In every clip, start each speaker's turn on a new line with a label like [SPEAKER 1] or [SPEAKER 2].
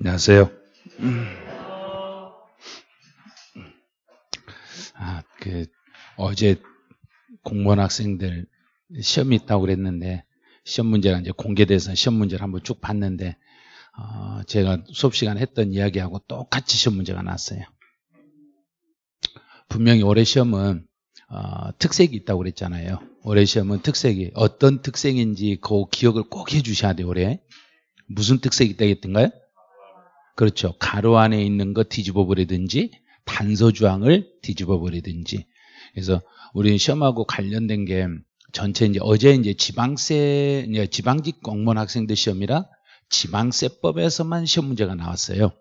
[SPEAKER 1] 안녕하세요. 아, 그 어제 공무원 학생들 시험이 있다고 그랬는데 시험 문제가 이제 공개돼서 시험 문제를 한번 쭉 봤는데 어, 제가 수업 시간 했던 이야기하고 똑같이 시험 문제가 났어요. 분명히 올해 시험은 어, 특색이 있다고 그랬잖아요. 올해 시험은 특색이 어떤 특색인지 그 기억을 꼭 해주셔야 돼요. 올해 무슨 특색이 있다고 했던가요? 그렇죠. 가로 안에 있는 거 뒤집어 버리든지 단서 주항을 뒤집어 버리든지. 그래서 우리 시험하고 관련된 게 전체 이제 어제 이제 지방세 이제 지방직 공무원 학생들 시험이라 지방세법에서만 시험 문제가 나왔어요.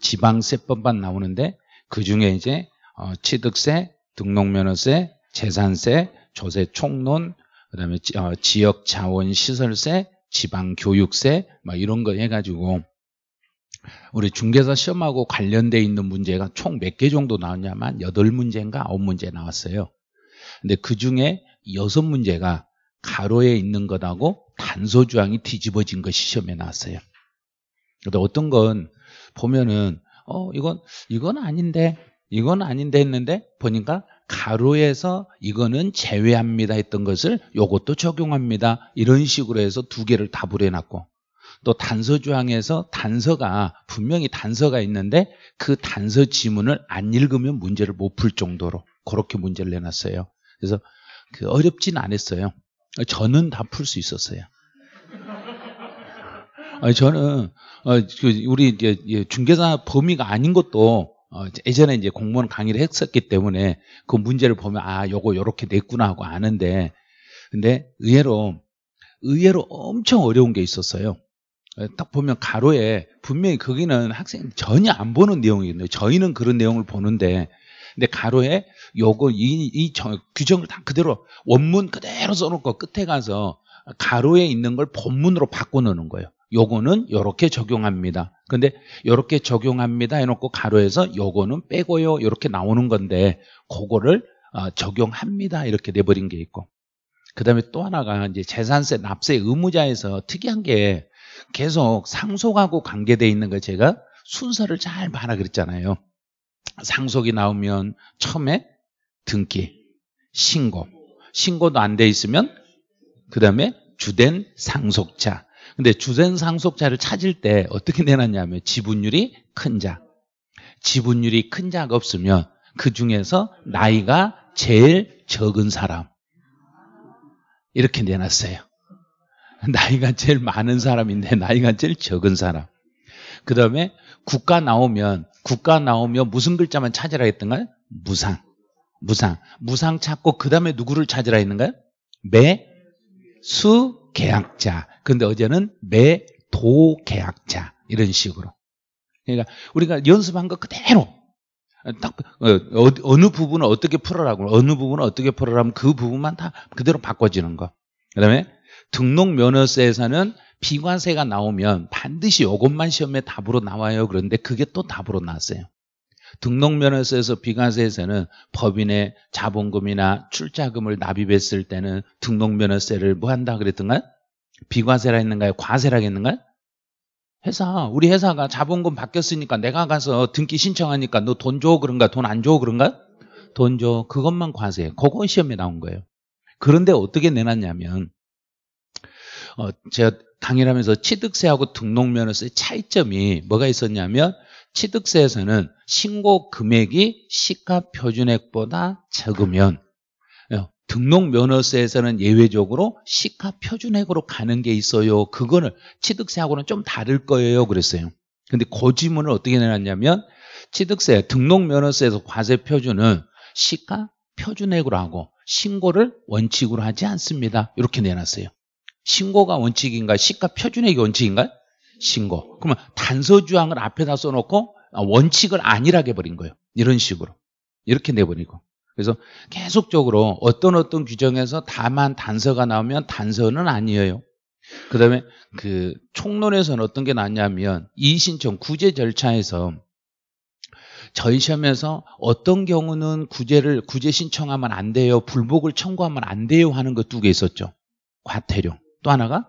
[SPEAKER 1] 지방세법만 나오는데 그 중에 이제 어, 취득세, 등록면허세, 재산세, 조세 총론, 그다음에 지, 어, 지역 자원 시설세, 지방 교육세 막 이런 거 해가지고 우리 중개사 시험하고 관련돼 있는 문제가 총 몇 개 정도 나왔냐면 8문제인가 9문제 나왔어요. 근데 그 중에 6문제가 가로에 있는 것하고 단서 주항이 뒤집어진 것이 시험에 나왔어요. 근데 어떤 건 보면은 어 이건 이건 아닌데 이건 아닌데 했는데 보니까 가로에서 이거는 제외합니다 했던 것을 요것도 적용합니다 이런 식으로 해서 두 개를 다불 해놨고 또 단서 조항에서 단서가 분명히 단서가 있는데 그 단서 지문을 안 읽으면 문제를 못 풀 정도로 그렇게 문제를 내놨어요. 그래서 그 어렵진 않았어요. 저는 다 풀 수 있었어요. 저는 어, 그 우리 예, 중개사 범위가 아닌 것도 어, 예전에 이제 공무원 강의를 했었기 때문에 그 문제를 보면 아 요거 요렇게 냈구나 하고 아는데 근데 의외로 의외로 엄청 어려운 게 있었어요 예, 딱 보면 가로에 분명히 거기는 학생 전혀 안 보는 내용이거든요. 저희는 그런 내용을 보는데 근데 가로에 요거 이, 이 저, 규정을 다 그대로 원문 그대로 써놓고 끝에 가서 가로에 있는 걸 본문으로 바꿔놓는 거예요. 요거는 요렇게 적용합니다. 근데 요렇게 적용합니다 해놓고 가로에서 요거는 빼고요 요렇게 나오는 건데 그거를 어, 적용합니다 이렇게 내버린 게 있고 그 다음에 또 하나가 이제 재산세 납세 의무자에서 특이한 게 계속 상속하고 관계되어 있는 걸 제가 순서를 잘 봐라 그랬잖아요. 상속이 나오면 처음에 등기, 신고, 신고도 안 돼 있으면 그 다음에 주된 상속자. 근데 주된 상속자를 찾을 때 어떻게 내놨냐면 지분율이 큰 자. 지분율이 큰 자가 없으면 그 중에서 나이가 제일 적은 사람. 이렇게 내놨어요. 나이가 제일 많은 사람인데 나이가 제일 적은 사람. 그 다음에 국가 나오면 국가 나오면 무슨 글자만 찾으라 했던가요? 무상, 무상, 무상 찾고 그 다음에 누구를 찾으라 했는가요? 매수 계약자. 근데 어제는 매도 계약자 이런 식으로. 그러니까 우리가 연습한 거 그대로 딱 어, 느 부분을 어떻게 풀어라고 어느 부분을 어떻게 풀어라면 그 부분만 다 그대로 바꿔지는 거. 그다음에 등록 면허세에서는 비과세가 나오면 반드시 이것만 시험에 답으로 나와요. 그런데 그게 또 답으로 나왔어요. 등록면허세에서 비과세에서는 법인의 자본금이나 출자금을 납입했을 때는 등록면허세를 뭐 한다 그랬던가요? 비과세라 했는가요? 과세라 했는가요? 회사, 우리 회사가 자본금 바뀌었으니까 내가 가서 등기 신청하니까 너 돈 줘 그런가? 돈 안 줘 그런가? 돈 줘. 그것만 과세. 그거 시험에 나온 거예요. 그런데 어떻게 내놨냐면 어, 제가 강의하면서 취득세하고 등록면허세 차이점이 뭐가 있었냐면 취득세에서는 신고 금액이 시가 표준액보다 적으면 예, 등록 면허세에서는 예외적으로 시가 표준액으로 가는 게 있어요. 그거는 취득세하고는 좀 다를 거예요. 그랬어요. 근데 고지문을 그 어떻게 내놨냐면 취득세, 등록 면허세에서 과세 표준은 시가 표준액으로 하고 신고를 원칙으로 하지 않습니다. 이렇게 내놨어요. 신고가 원칙인가? 시가 표준액이 원칙인가? 신고. 그러면 단서 주항을 앞에다 써놓고 아, 원칙을 안일하게 버린 거예요. 이런 식으로. 이렇게 내버리고. 그래서 계속적으로 어떤 어떤 규정에서 다만 단서가 나오면 단서는 아니에요. 그다음에 그 총론에서는 어떤 게 나냐면 이의신청 구제 절차에서 저희 시험에서 어떤 경우는 구제를 구제 신청하면 안 돼요, 불복을 청구하면 안 돼요 하는 것 두 개 있었죠. 과태료. 또 하나가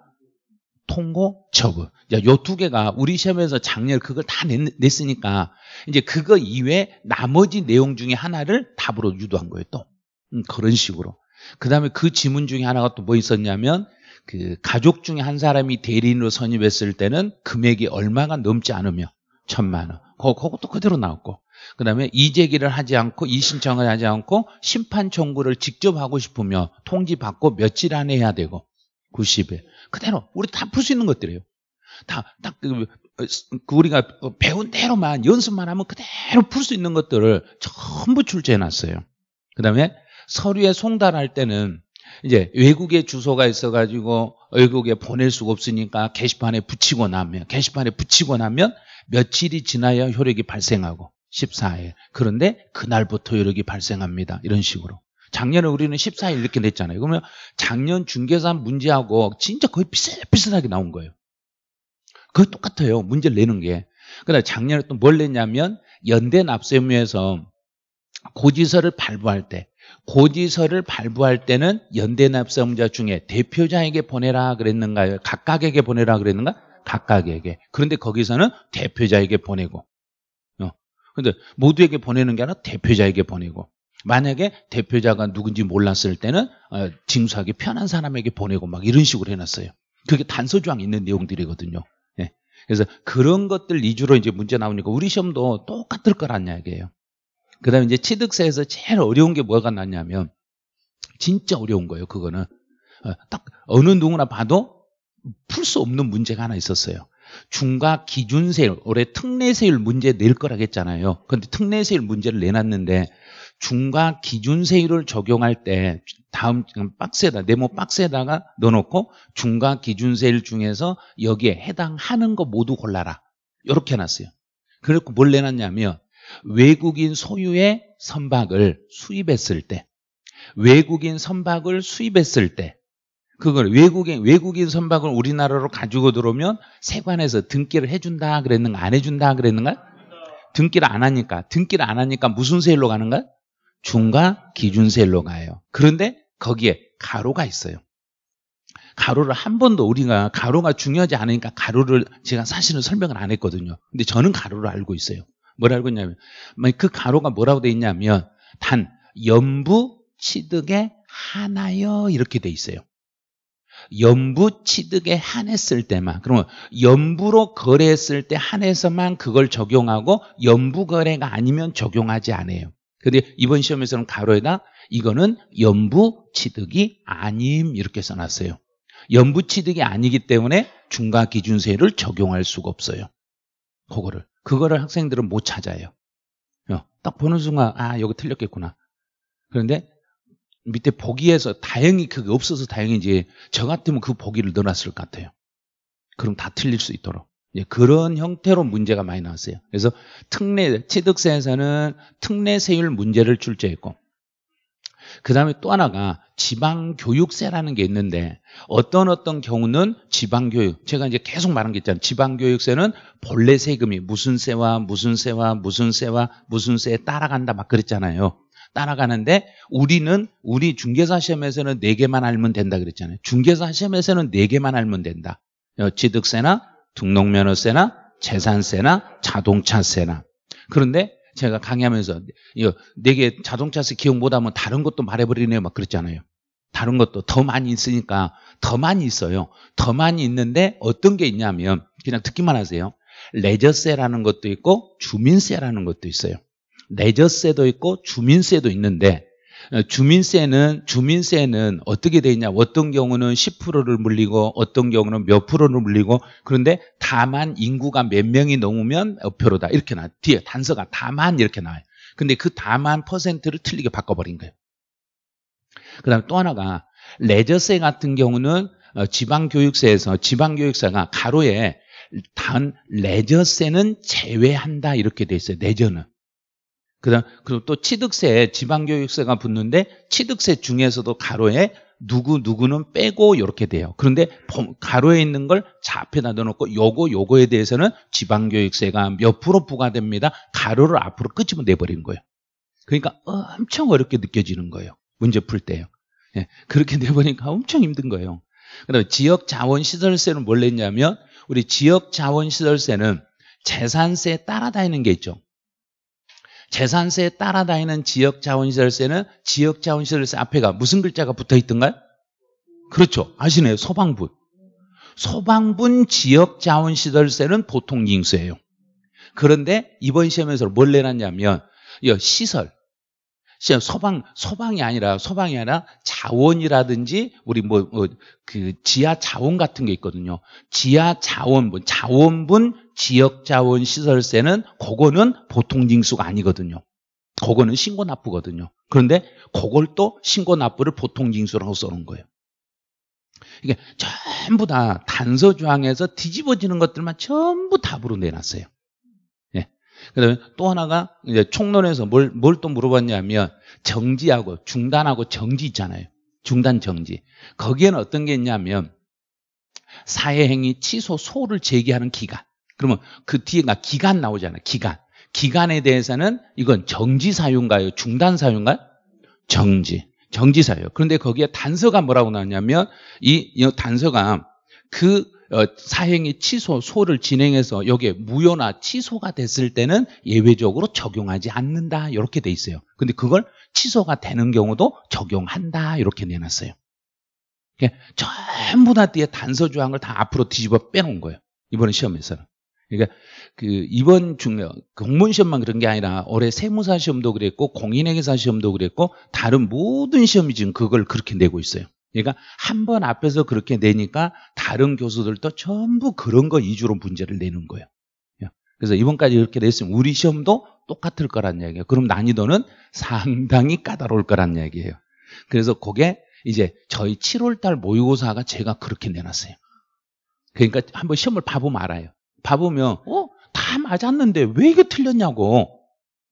[SPEAKER 1] 통고 처그 요두 개가 우리 시험에서 작년 그걸 다 냈, 으니까 이제 그거 이외에 나머지 내용 중에 하나를 답으로 유도한 거예요. 또 음, 그런 식으로. 그다음에 그 지문 중에 하나가 또 뭐 있었냐면 그 가족 중에 한 사람이 대리인으로 선임했을 때는 금액이 얼마가 넘지 않으며 천만 원. 그 그것도 그대로 나왔고. 그다음에 이재기를 하지 않고 이신청을 하지 않고 심판 청구를 직접 하고 싶으며 통지 받고 며칠 안에 해야 되고. 90에. 그대로 우리 다 풀 수 있는 것들이에요. 다, 딱, 그, 어, 그 우리가 어, 배운 대로만 연습만 하면 그대로 풀 수 있는 것들을 전부 출제해 놨어요. 그 다음에 서류에 송달할 때는 이제 외국에 주소가 있어가지고 외국에 보낼 수가 없으니까 게시판에 붙이고 나면, 게시판에 붙이고 나면 며칠이 지나야 효력이 발생하고, 14일. 그런데 그날부터 효력이 발생합니다. 이런 식으로. 작년에 우리는 14일 이렇게 냈잖아요. 그러면 작년 중개산 문제하고 진짜 거의 비슷비슷하게 나온 거예요. 그거 똑같아요. 문제를 내는 게. 그러나 작년에 또 뭘 냈냐면 연대 납세무에서 고지서를 발부할 때 고지서를 발부할 때는 연대 납세무자 중에 대표자에게 보내라 그랬는가요? 각각에게 보내라 그랬는가? 각각에게. 그런데 거기서는 대표자에게 보내고. 어. 근데 모두에게 보내는 게 아니라 대표자에게 보내고. 만약에 대표자가 누군지 몰랐을 때는 어, 징수하기 편한 사람에게 보내고 막 이런 식으로 해놨어요. 그게 단서조항 있는 내용들이거든요. 예. 그래서 그런 것들 위주로 이제 문제 나오니까 우리 시험도 똑같을 거란 이야기예요. 그 다음에 이제 취득세에서 제일 어려운 게 뭐가 났냐면 진짜 어려운 거예요. 그거는 어, 딱 어느 누구나 봐도 풀 수 없는 문제가 하나 있었어요. 중과 기준세율, 올해 특례세율 문제 낼거라 했잖아요. 근데 특례세율 문제를 내놨는데 중과 기준세율을 적용할 때 다음 박스에다 네모 박스에다가 넣어놓고 중과 기준세율 중에서 여기에 해당하는 거 모두 골라라 이렇게 해놨어요 그리고 뭘 내놨냐면 외국인 소유의 선박을 수입했을 때 외국인 선박을 수입했을 때 그걸 외국인 외국인 선박을 우리나라로 가지고 들어오면 세관에서 등기를 해준다 그랬는가 안 해준다 그랬는가 등기를 안 하니까 등기를 안 하니까 무슨 세율로 가는가 중과 기준셀로 가요. 그런데 거기에 가로가 있어요. 가로를 한 번도 우리가 가로가 중요하지 않으니까 가로를 제가 사실은 설명을 안 했거든요. 근데 저는 가로를 알고 있어요. 뭘 알고 있냐면 뭐 그 가로가 뭐라고 돼 있냐면 단 연부 취득에 하나여 이렇게 돼 있어요. 연부 취득에 한했을 때만 그러면 연부로 거래했을 때 한해서만 그걸 적용하고 연부 거래가 아니면 적용하지 않아요. 근데 이번 시험에서는 가로에다 이거는 연부 취득이 아님 이렇게 써놨어요. 연부 취득이 아니기 때문에 중과 기준세를 적용할 수가 없어요. 그거를 그거를 학생들은 못 찾아요. 어, 딱 보는 순간 아 여기 틀렸겠구나. 그런데 밑에 보기에서 다행히 그게 없어서 다행이지 저 같으면 그 보기를 넣어놨을 것 같아요. 그럼 다 틀릴 수 있도록. 예, 그런 형태로 문제가 많이 나왔어요. 그래서 특례 취득세에서는 특례세율 문제를 출제했고 그 다음에 또 하나가 지방교육세라는 게 있는데 어떤 어떤 경우는 지방교육 제가 이제 계속 말한 게 있잖아요 지방교육세는 본래 세금이 무슨 세와 무슨 세와 무슨 세와 무슨 세에 따라간다 막 그랬잖아요 따라가는데 우리는 우리 중개사 시험에서는 네개만 알면 된다 그랬잖아요 중개사 시험에서는 네개만 알면 된다 어, 취득세나 등록면허세나 재산세나 자동차세나 그런데 제가 강의하면서 이거 내게 자동차세 기억 못하면 다른 것도 말해버리네요 막 그랬잖아요 다른 것도 더 많이 있으니까 더 많이 있어요 더 많이 있는데 어떤 게 있냐면 그냥 듣기만 하세요 레저세라는 것도 있고 주민세라는 것도 있어요 레저세도 있고 주민세도 있는데 주민세는 어, 주민세는 어떻게 돼 있냐? 어떤 경우는 10%를 물리고 어떤 경우는 몇 프로를 물리고 그런데 다만 인구가 몇 명이 넘으면 표로다 이렇게 나와 뒤에 단서가 다만 이렇게 나와요. 근데 그 다만 퍼센트를 틀리게 바꿔버린 거예요. 그다음 에또 하나가 레저세 같은 경우는 어, 지방교육세에서 지방교육사가 가로에 단 레저세는 제외한다 이렇게 돼 있어요. 레저는 그다음 그리고 또 취득세 에 지방교육세가 붙는데 취득세 중에서도 가로에 누구 누구는 빼고 이렇게 돼요. 그런데 가로에 있는 걸 좌표에 놔둬놓고 요거 요거에 대해서는 지방교육세가 몇 프로 부과됩니다. 가로를 앞으로 끄집어 내버린 거예요. 그러니까 엄청 어렵게 느껴지는 거예요. 문제 풀 때요. 예, 그렇게 내보니까 엄청 힘든 거예요. 그다음 지역 자원 시설세는 뭘 냈냐면 우리 지역 자원 시설세는 재산세에 따라다니는 게 있죠. 재산세에 따라다니는 지역자원시설세는 지역자원시설세 앞에가 무슨 글자가 붙어 있던가요? 그렇죠. 아시네요. 소방분. 소방분 지역자원시설세는 보통 잉수예요. 그런데 이번 시험에서 뭘 내놨냐면 시설, 시험 소방 소방이 아니라 소방이 아니라 자원이라든지 우리 뭐그 뭐 어, 그 지하 자원 같은 게 있거든요. 지하 자원분 자원분 지역 자원 시설세는 그거는 보통 징수가 아니거든요. 그거는 신고 납부거든요. 그런데 그걸 또 신고 납부를 보통 징수라고 써놓은 거예요. 이게 그러니까 전부 다 단서 조항에서 뒤집어지는 것들만 전부 답으로 내놨어요. 그다음에 또 하나가 이제 총론에서 뭘뭘 또 물어봤냐면 정지하고 중단하고 정지 있잖아요. 중단 정지. 거기에는 어떤 게 있냐면 사회행위 취소 소를 제기하는 기간. 그러면 그 뒤에 가 기간 나오잖아요. 기간. 기간에 대해서는 이건 정지 사유인가요? 중단 사유인가요? 정지. 정지 사유. 그런데 거기에 단서가 뭐라고 나왔냐면 이 단서가 그 어, 사행이 취소, 소를 진행해서 여기에 무효나 취소가 됐을 때는 예외적으로 적용하지 않는다 이렇게 돼 있어요. 근데 그걸 취소가 되는 경우도 적용한다 이렇게 내놨어요. 전부 다 뒤에 단서 조항을 다 앞으로 뒤집어 빼놓은 거예요. 이번 시험에서는. 그러니까 그 이번 중요 공무원 시험만 그런 게 아니라 올해 세무사 시험도 그랬고 공인회계사 시험도 그랬고 다른 모든 시험이 지금 그걸 그렇게 내고 있어요. 그러니까 한 번 앞에서 그렇게 내니까 다른 교수들도 전부 그런 거 위주로 문제를 내는 거예요. 예. 그래서 이번까지 이렇게 냈으면 우리 시험도 똑같을 거란 얘기예요. 그럼 난이도는 상당히 까다로울 거란 얘기예요. 그래서 그게 이제 저희 7월달 모의고사가 제가 그렇게 내놨어요. 그러니까 한번 시험을 봐보면 알아요. 봐보면 어? 다 맞았는데 왜 이게 틀렸냐고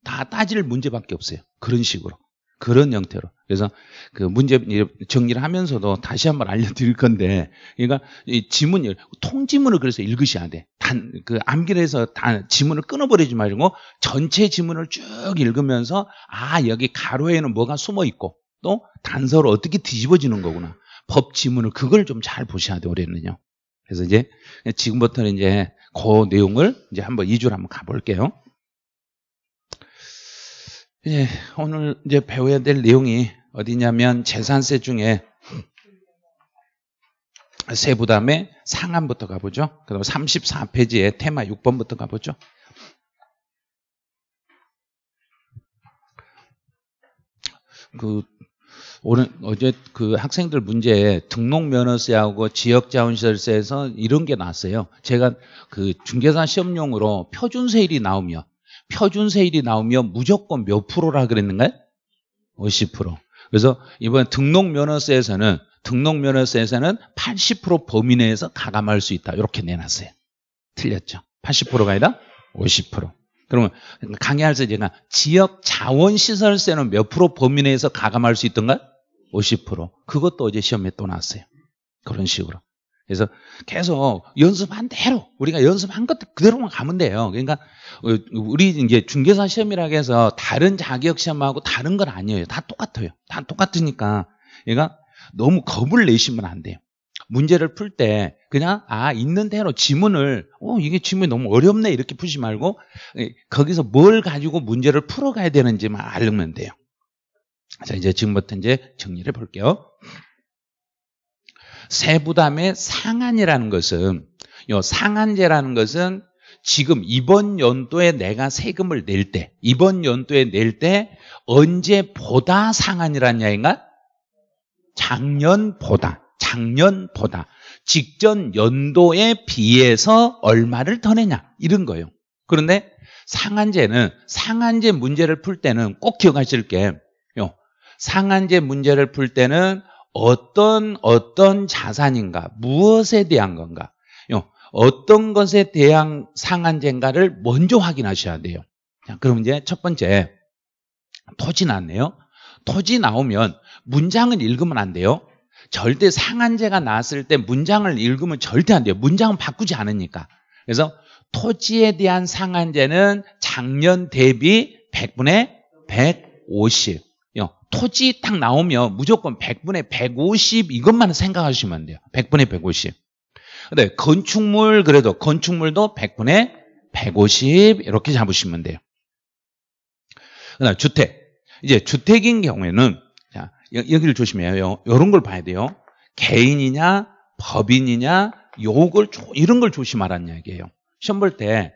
[SPEAKER 1] 다 따질 문제밖에 없어요. 그런 식으로. 그런 형태로. 그래서 그 문제 정리를 하면서도 다시 한번 알려드릴 건데, 그러니까 이 지문, 통지문을 그래서 읽으셔야 돼. 단, 그 암기를 해서 단, 지문을 끊어버리지 말고 전체 지문을 쭉 읽으면서, 아, 여기 가로에는 뭐가 숨어 있고, 또 단서로 어떻게 뒤집어지는 거구나. 법 지문을 그걸 좀 잘 보셔야 돼, 올해는요. 그래서 이제 지금부터는 이제 그 내용을 이제 한번 2주를 한번 가볼게요. 예, 오늘 이제 배워야 될 내용이 어디냐면 재산세 중에 세부담의 상한부터 가보죠. 그다음 34페이지에 테마 6번부터 가보죠. 그 오늘 어제 그 학생들 문제에 등록 면허세하고 지역 자원시설세에서 이런 게 나왔어요. 제가 그 중개사 시험용으로 표준세율이 나오면 표준 세율이 나오면 무조건 몇 프로라 그랬는가요? 50%. 그래서 이번 등록 면허세에서는 등록 면허세에서는 80% 범위 내에서 가감할 수 있다. 이렇게 내놨어요. 틀렸죠. 80%가 아니라 50%. 그러면 강의할때 제가 지역 자원 시설세는 몇 프로 범위 내에서 가감할 수 있던가? 50%. 그것도 어제 시험에 또 나왔어요. 그런 식으로. 그래서 계속 연습한 대로 우리가 연습한 것 그대로만 가면 돼요. 그러니까 어, 우리 이제 중개사 시험이라 해서 다른 자격 시험하고 다른 건 아니에요. 다 똑같아요. 다 똑같으니까 그러니까 너무 겁을 내시면 안 돼요. 문제를 풀 때 그냥 아 있는 대로 지문을 어 이게 지문이 너무 어렵네 이렇게 푸지 말고 예, 거기서 뭘 가지고 문제를 풀어가야 되는지만 알면 돼요. 자 이제 지금부터 이제 정리를 볼게요. 세부담의 상한이라는 것은 요 상한제라는 것은 지금 이번 연도에 내가 세금을 낼 때, 이번 연도에 낼 때 언제보다 상한이란 야인가? 작년보다, 작년보다 직전 연도에 비해서 얼마를 더 내냐 이런 거예요. 그런데 상한제는 상한제 문제를 풀 때는 꼭 기억하실 게 상한제 문제를 풀 때는 어떤 어떤 자산인가 무엇에 대한 건가 어떤 것에 대한 상한제인가를 먼저 확인하셔야 돼요 자, 그럼 이제 첫 번째 토지 나왔네요 토지 나오면 문장을 읽으면 안 돼요 절대 상한제가 나왔을 때 문장을 읽으면 절대 안 돼요 문장은 바꾸지 않으니까 그래서 토지에 대한 상한제는 작년 대비 100분의 150 토지 딱 나오면 무조건 100분의 150 이것만 생각하시면 돼요. 100분의 150. 근데 건축물 그래도 건축물도 100분의 150 이렇게 잡으시면 돼요. 그다음 주택. 이제 주택인 경우에는 자, 여기를 조심해요. 이런 걸 봐야 돼요. 개인이냐 법인이냐 요걸 이런 걸 조심하라는 이야기예요. 시험 볼때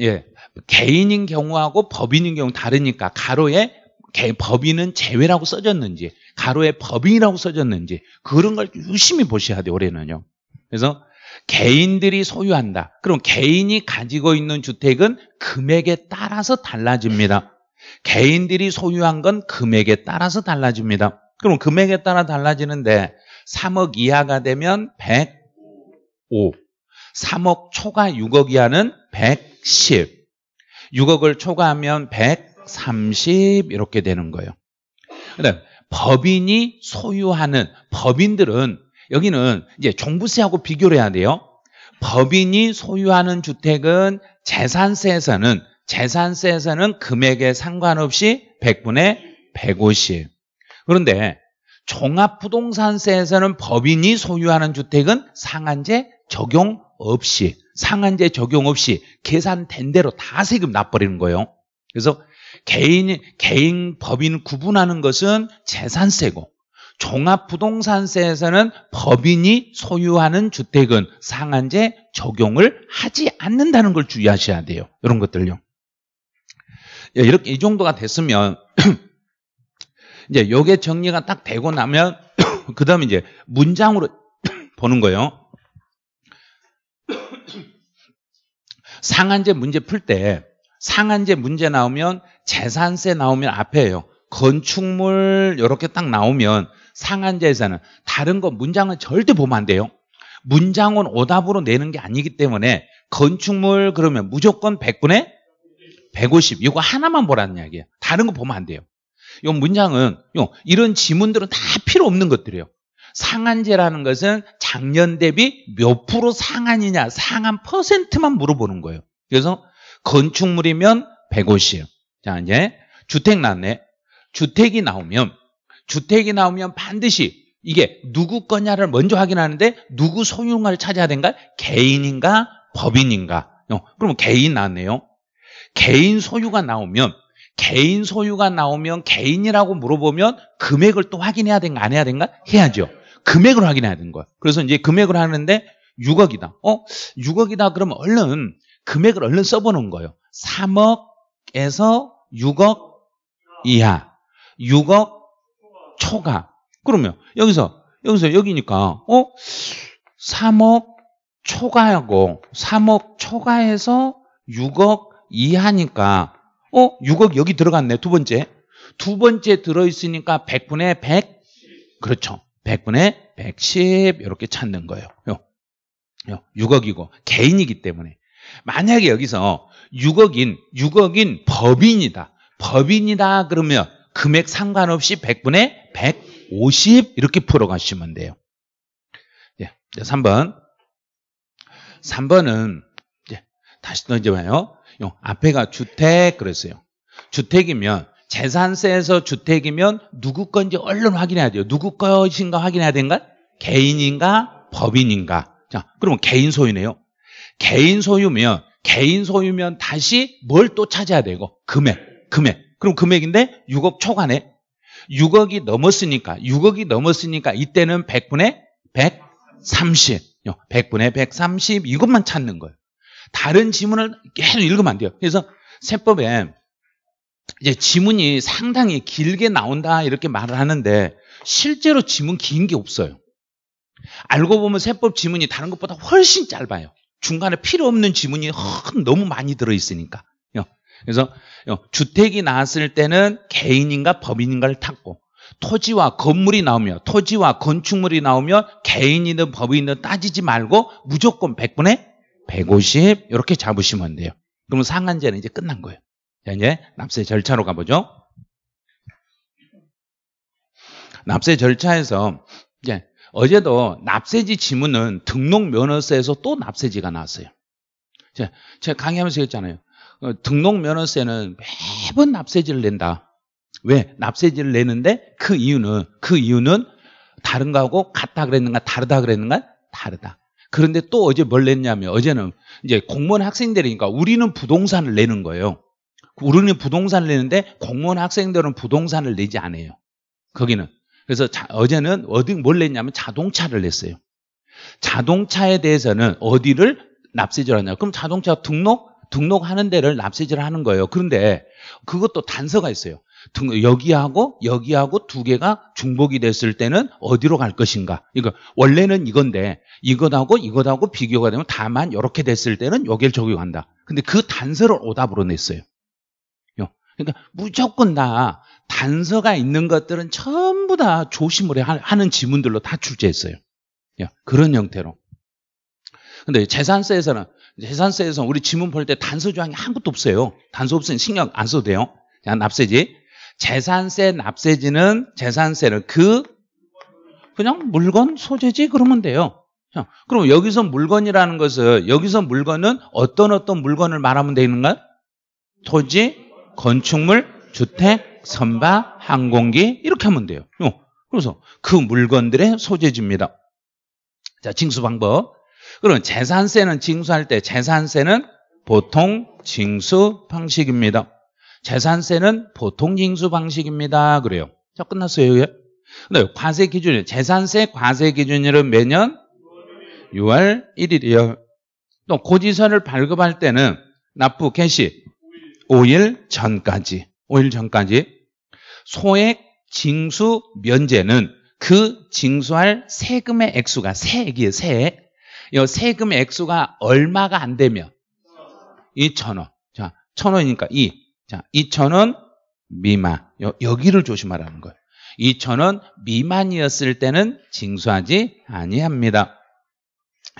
[SPEAKER 1] 예, 개인인 경우하고 법인인 경우 다르니까 가로에 개, 법인은 제외라고 써졌는지 가로에 법인이라고 써졌는지 그런 걸 유심히 보셔야 돼요 올해는요 그래서 개인들이 소유한다 그럼 개인이 가지고 있는 주택은 금액에 따라서 달라집니다 개인들이 소유한 건 금액에 따라서 달라집니다 그럼 금액에 따라 달라지는데 3억 이하가 되면 105 3억 초과 6억 이하는 110 6억을 초과하면 100 30 이렇게 되는 거예요. 그다음 법인이 소유하는 법인들은 여기는 이제 종부세하고 비교를 해야 돼요. 법인이 소유하는 주택은 재산세에서는 재산세에서는 금액에 상관없이 100분의 150. 그런데 종합부동산세에서는 법인이 소유하는 주택은 상한제 적용 없이 상한제 적용 없이 계산된 대로 다 세금 납버리는 거예요. 그래서 개인, 개인 법인 구분하는 것은 재산세고, 종합부동산세에서는 법인이 소유하는 주택은 상한제 적용을 하지 않는다는 걸 주의하셔야 돼요. 이런 것들요. 예, 이렇게 이 정도가 됐으면 이제 요게 정리가 딱 되고 나면 그다음에 이제 문장으로 보는 거예요. 상한제 문제 풀때 상한제 문제 나오면 재산세 나오면 앞에요. 건축물 이렇게 딱 나오면 상한제에서는 다른 거 문장은 절대 보면 안 돼요. 문장은 오답으로 내는 게 아니기 때문에 건축물 그러면 무조건 100분의 150 이거 하나만 보라는 이야기예요. 다른 거 보면 안 돼요. 이 문장은 요 이런 지문들은 다 필요 없는 것들이에요. 상한제라는 것은 작년 대비 몇 프로 상한이냐 상한 퍼센트만 물어보는 거예요. 그래서 건축물이면 150. 자, 이제 주택 났네. 주택이 나오면 주택이 나오면 반드시 이게 누구 거냐를 먼저 확인하는데 누구 소유인가를 찾아야 된가? 개인인가? 법인인가? 어, 그러면 개인 나왔네요. 개인 소유가 나오면 개인 소유가 나오면 개인이라고 물어보면 금액을 또 확인해야 된가 안 해야 된가? 해야죠. 금액을 확인해야 되는 거야. 그래서 이제 금액을 하는데 6억이다. 어? 6억이다 그러면 얼른 금액을 얼른 써보는 거예요. 3억에서 6억 이하, 6억 초과. 그러면 여기서 여기서 여기니까 어 3억 초과하고 3억 초과해서 6억 이하니까 어 6억 여기 들어갔네 두 번째 두 번째 들어있으니까 100분의 100 그렇죠 100분의 110 이렇게 찾는 거예요 요, 요 6억이고 개인이기 때문에 만약에 여기서 6억인 6억인 법인이다. 법인이다 그러면 금액 상관없이 100분의 150 이렇게 풀어가시면 돼요. 예, 3번. 3번은 예, 다시 던져봐요. 요 앞에가 주택 그랬어요. 주택이면 재산세에서 주택이면 누구 건지 얼른 확인해야 돼요. 누구 것인가 확인해야 된가? 개인인가? 법인인가? 자, 그러면 개인 소유네요. 개인 소유면 개인 소유면 다시 뭘 또 찾아야 되고 금액, 금액. 그럼 금액인데 6억 초과네. 6억이 넘었으니까 6억이 넘었으니까 이때는 100분의 130, 100분의 130 이것만 찾는 거예요. 다른 지문을 계속 읽으면 안 돼요. 그래서 세법에 이제 지문이 상당히 길게 나온다 이렇게 말을 하는데 실제로 지문 긴 게 없어요. 알고 보면 세법 지문이 다른 것보다 훨씬 짧아요. 중간에 필요 없는 지문이 너무 많이 들어있으니까. 그래서 주택이 나왔을 때는 개인인가 법인인가를 탔고 토지와 건물이 나오면 토지와 건축물이 나오면 개인이든 법인이든 따지지 말고 무조건 100분의 150 이렇게 잡으시면 돼요. 그러면 상한제는 이제 끝난 거예요. 자, 이제 납세 절차로 가보죠. 납세 절차에서 이제 어제도 납세지 지문은 등록면허세에서 또 납세지가 나왔어요. 제가 강의하면서 했잖아요. 어, 등록면허세는 매번 납세지를 낸다. 왜? 납세지를 내는데 그 이유는, 그 이유는 다른 거하고 같다 그랬는가, 다르다 그랬는가? 다르다. 그런데 또 어제 뭘 냈냐면 어제는 이제 공무원 학생들이니까 우리는 부동산을 내는 거예요. 우리는 부동산을 내는데 공무원 학생들은 부동산을 내지 않아요. 거기는. 그래서 자, 어제는 어디 뭘 냈냐면 자동차를 냈어요. 자동차에 대해서는 어디를 납세지를 하냐. 그럼 자동차 등록? 등록하는 데를 납세지를 하는 거예요. 그런데 그것도 단서가 있어요. 여기하고 여기하고 두 개가 중복이 됐을 때는 어디로 갈 것인가? 그러 그러니까 원래는 이건데 이것하고 이것하고 비교가 되면 다만 이렇게 됐을 때는 여기를 적용한다. 근데 그 단서를 오답으로 냈어요. 그러니까 무조건 다 단서가 있는 것들은 전부 다 조심을 하는 지문들로 다 출제했어요. 그런 형태로. 근데 재산세에서는 재산세에서 우리 지문 볼 때 단서 조항이 아무것도 없어요. 단서 없으니 신경 안 써도 돼요. 그냥 납세지. 재산세 납세지는 재산세는 그 그냥 물건 소재지 그러면 돼요. 그럼 여기서 물건이라는 것은 여기서 물건은 어떤 어떤 물건을 말하면 되는가? 토지, 건축물, 주택, 선박, 항공기 이렇게 하면 돼요. 요. 어, 그래서 그 물건들의 소재지입니다. 자, 징수 방법. 그럼 재산세는 징수할 때 재산세는 보통 징수 방식입니다. 재산세는 보통 징수 방식입니다. 그래요. 자, 끝났어요. 네, 과세 기준이 재산세 과세 기준일은 매년 6월 1일이요. 또 고지서를 발급할 때는 납부 개시 5일 전까지, 5일 전까지 소액 징수 면제는 그 징수할 세금의 액수가 세액이에요, 세액. 이 세금의 액수가 얼마가 안 되면 2천원. 자, 천원이니까 2. 자, 2천원 미만. 여, 여기를 조심하라는 거예요. 2천원 미만이었을 때는 징수하지 아니합니다.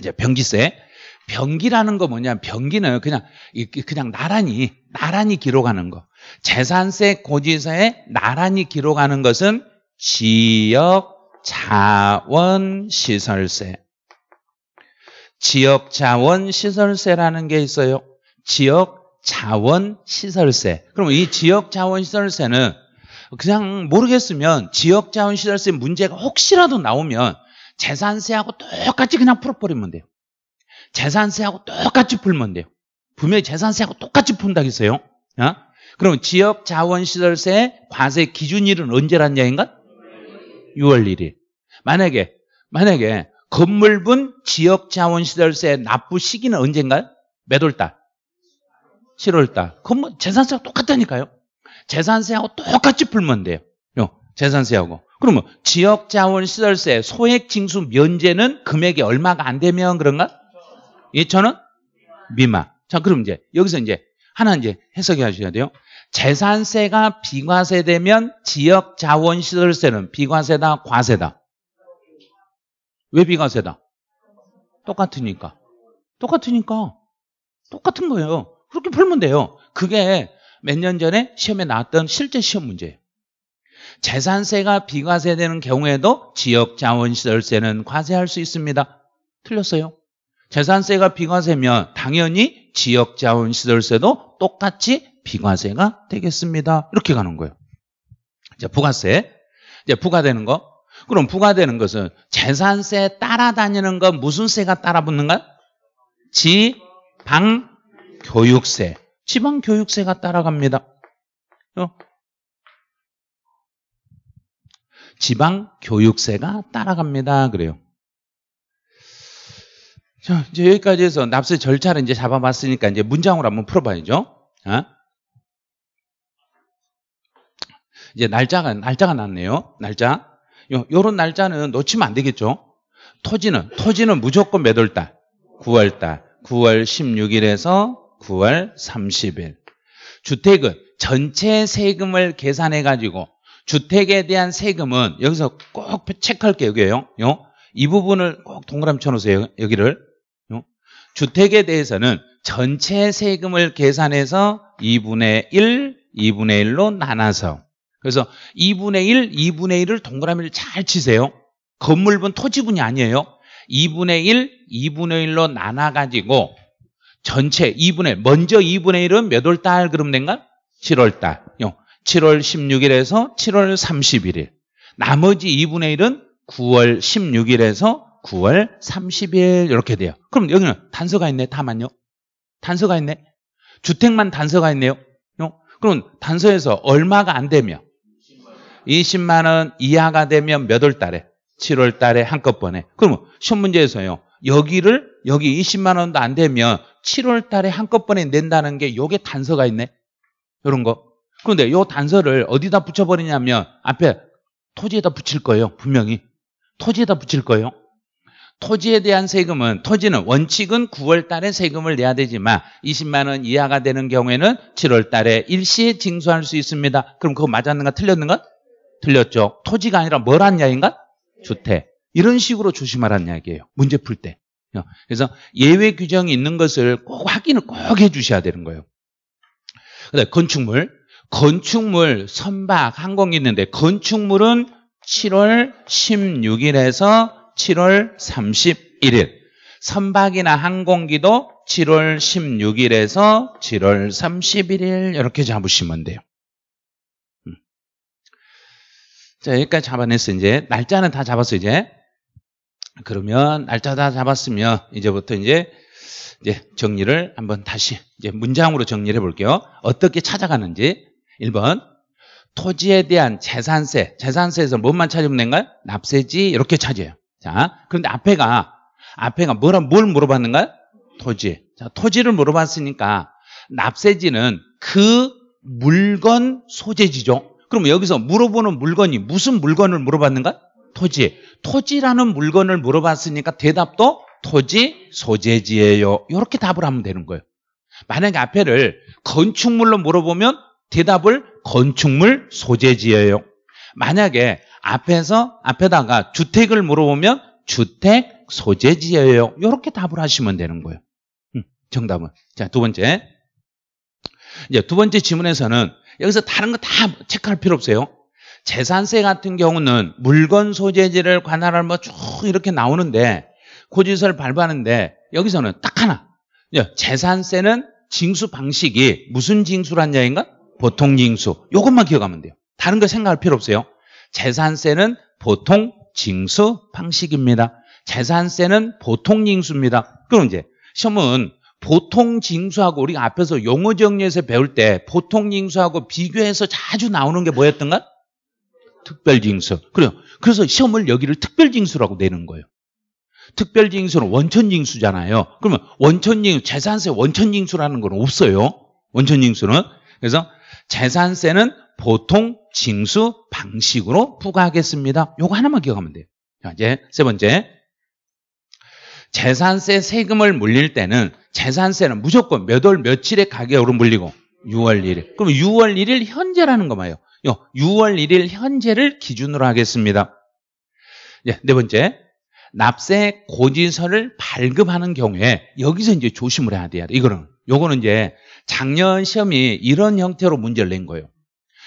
[SPEAKER 1] 이제 변기세 병기라는 거 뭐냐? 병기는 그냥 그냥 나란히 나란히 기록하는 거. 재산세 고지서에 나란히 기록하는 것은 지역 자원 시설세. 지역 자원 시설세라는 게 있어요. 지역 자원 시설세. 그럼 이 지역 자원 시설세는 그냥 모르겠으면 지역 자원 시설세 문제가 혹시라도 나오면 재산세하고 똑같이 그냥 풀어버리면 돼요. 재산세하고 똑같이 풀면 돼요. 분명히 재산세하고 똑같이 푼다 했어요. 어? 그럼 지역 자원 시설세 과세 기준일은 언제란 얘인가? 6월 1일. 만약에 만약에 건물분 지역 자원 시설세 납부 시기는 언젠가요? 몇월 달? 7월 달. 건물 재산세하고 똑같다니까요. 재산세하고 똑같이 풀면 돼요. 재산세하고. 그러면 지역자원시설세 소액징수 면제는 금액이 얼마가 안 되면 그런가? 예천은 미만. 자, 그럼 이제 여기서 이제 하나 이제 해석해 하셔야 돼요. 재산세가 비과세 되면 지역 자원 시설세는 비과세다, 과세다. 왜 비과세다? 똑같으니까. 똑같으니까. 똑같은 거예요. 그렇게 풀면 돼요. 그게 몇 년 전에 시험에 나왔던 실제 시험 문제예요. 재산세가 비과세되는 경우에도 지역 자원시설세는 과세할 수 있습니다. 틀렸어요. 재산세가 비과세면 당연히 지역자원시설세도 똑같이 비과세가 되겠습니다. 이렇게 가는 거예요. 이제 부가세. 이제 부과되는 거. 그럼 부과되는 것은 재산세 따라다니는 건 무슨 세가 따라붙는가요? 지방 교육세. 지방 교육세가 따라갑니다. 어? 지방 교육세가 따라갑니다. 그래요. 자, 이제 여기까지 해서 납세 절차를 이제 잡아봤으니까 이제 문장으로 한번 풀어봐야죠. 어? 이제 날짜가, 날짜가 났네요. 날짜. 요, 요런 날짜는 놓치면 안 되겠죠. 토지는, 토지는 무조건 몇월 달? 9월 달. 9월 16일에서 9월 30일. 주택은 전체 세금을 계산해 가지고 주택에 대한 세금은 여기서 꼭 체크할 게요여기에요 요? 이 부분을 꼭 동그라미 쳐놓으세요. 여기를. 주택에 대해서는 전체 세금을 계산해서 2분의 1, 2분의 1로 나눠서 그래서 2분의 1, 2분의 1을 동그라미를 잘 치세요. 건물분, 토지분이 아니에요. 2분의 1, 2분의 1로 나눠가지고 전체 2분의 먼저 2분의 1은 몇 월달 그럼 된가? 7월 달. 7월 16일에서 7월 31일. 나머지 2분의 1은 9월 16일에서 9월 30일 이렇게 돼요. 그럼 여기는 단서가 있네. 다만요. 단서가 있네. 주택만 단서가 있네요. 그럼 단서에서 얼마가 안 되면 20만 원 이하가 되면 몇 월 달에? 7월 달에 한꺼번에. 그러면 시험 문제에서요. 여기를 여기 20만 원도 안 되면 7월 달에 한꺼번에 낸다는 게 요게 단서가 있네. 이런 거. 그런데 요 단서를 어디다 붙여버리냐면 앞에 토지에다 붙일 거예요. 분명히. 토지에다 붙일 거예요. 토지에 대한 세금은 토지는 원칙은 9월 달에 세금을 내야 되지만 20만 원 이하가 되는 경우에는 7월 달에 일시에 징수할 수 있습니다. 그럼 그거 맞았는가 틀렸는가? 틀렸죠. 토지가 아니라 뭘한 이야기인가? 주택. 이런 식으로 조심하라는 이야기예요. 문제 풀 때. 어, 그래서 예외 규정이 있는 것을 꼭 확인을 꼭 해주셔야 되는 거예요. 근데 건축물. 건축물, 선박, 항공기 있는데 건축물은 7월 16일에서 7월 31일, 선박이나 항공기도 7월 16일에서 7월 31일 이렇게 잡으시면 돼요. 음. 자, 여기까지 잡아냈어. 이제 날짜는 다 잡았어. 이제 그러면 날짜 다 잡았으면 이제부터 이제 이제 정리를 한번 다시 이제 문장으로 정리를 해볼게요. 어떻게 찾아가는지 1번 토지에 대한 재산세 재산세에서 뭔만 찾으면 된가요? 납세지 이렇게 찾아요. 자, 그런데 앞에가, 앞에가 뭐라, 뭘 물어봤는가요? 토지. 자, 토지를 물어봤으니까 납세지는 그 물건 소재지죠. 그럼 여기서 물어보는 물건이 무슨 물건을 물어봤는가? 토지. 토지라는 물건을 물어봤으니까 대답도 토지 소재지예요. 이렇게 답을 하면 되는 거예요. 만약에 앞에를 건축물로 물어보면 대답을 건축물 소재지예요. 만약에 앞에서 앞에다가 주택을 물어보면 주택 소재지예요. 이렇게 답을 하시면 되는 거예요. 음, 정답은 자두 번째 이제 두 번째 질문에서는 여기서 다른 거 다 체크할 필요 없어요. 재산세 같은 경우는 물건 소재지를 관할할 뭐쭉 이렇게 나오는데 고지서를 발부하는데 여기서는 딱 하나 예, 재산세는 징수 방식이 무슨 징수란 얘기인가? 보통 징수. 이것만 기억하면 돼요. 다른 거 생각할 필요 없어요. 재산세는 보통 징수 방식입니다. 재산세는 보통 징수입니다. 그럼 이제 시험은 보통 징수하고 우리가 앞에서 용어 정리에서 배울 때 보통 징수하고 비교해서 자주 나오는 게 뭐였던가? 특별 징수. 그래요. 그래서 시험을 여기를 특별 징수라고 내는 거예요. 특별 징수는 원천 징수잖아요. 그러면 원천 징수, 재산세 원천 징수라는 건 없어요. 원천 징수는. 그래서 재산세는 보통 징수 방식으로 부과하겠습니다. 요거 하나만 기억하면 돼요. 자, 이제 세 번째. 재산세 세금을 물릴 때는 재산세는 무조건 몇 월며칠에 가격으로 물리고 6월 1일. 그럼 6월 1일 현재라는 거 봐요. 6월 1일 현재를 기준으로 하겠습니다. 네, 네 번째. 납세 고지서를 발급하는 경우에 여기서 이제 조심을 해야 돼요. 이거는 요거는 이제 작년 시험이 이런 형태로 문제를 낸 거예요.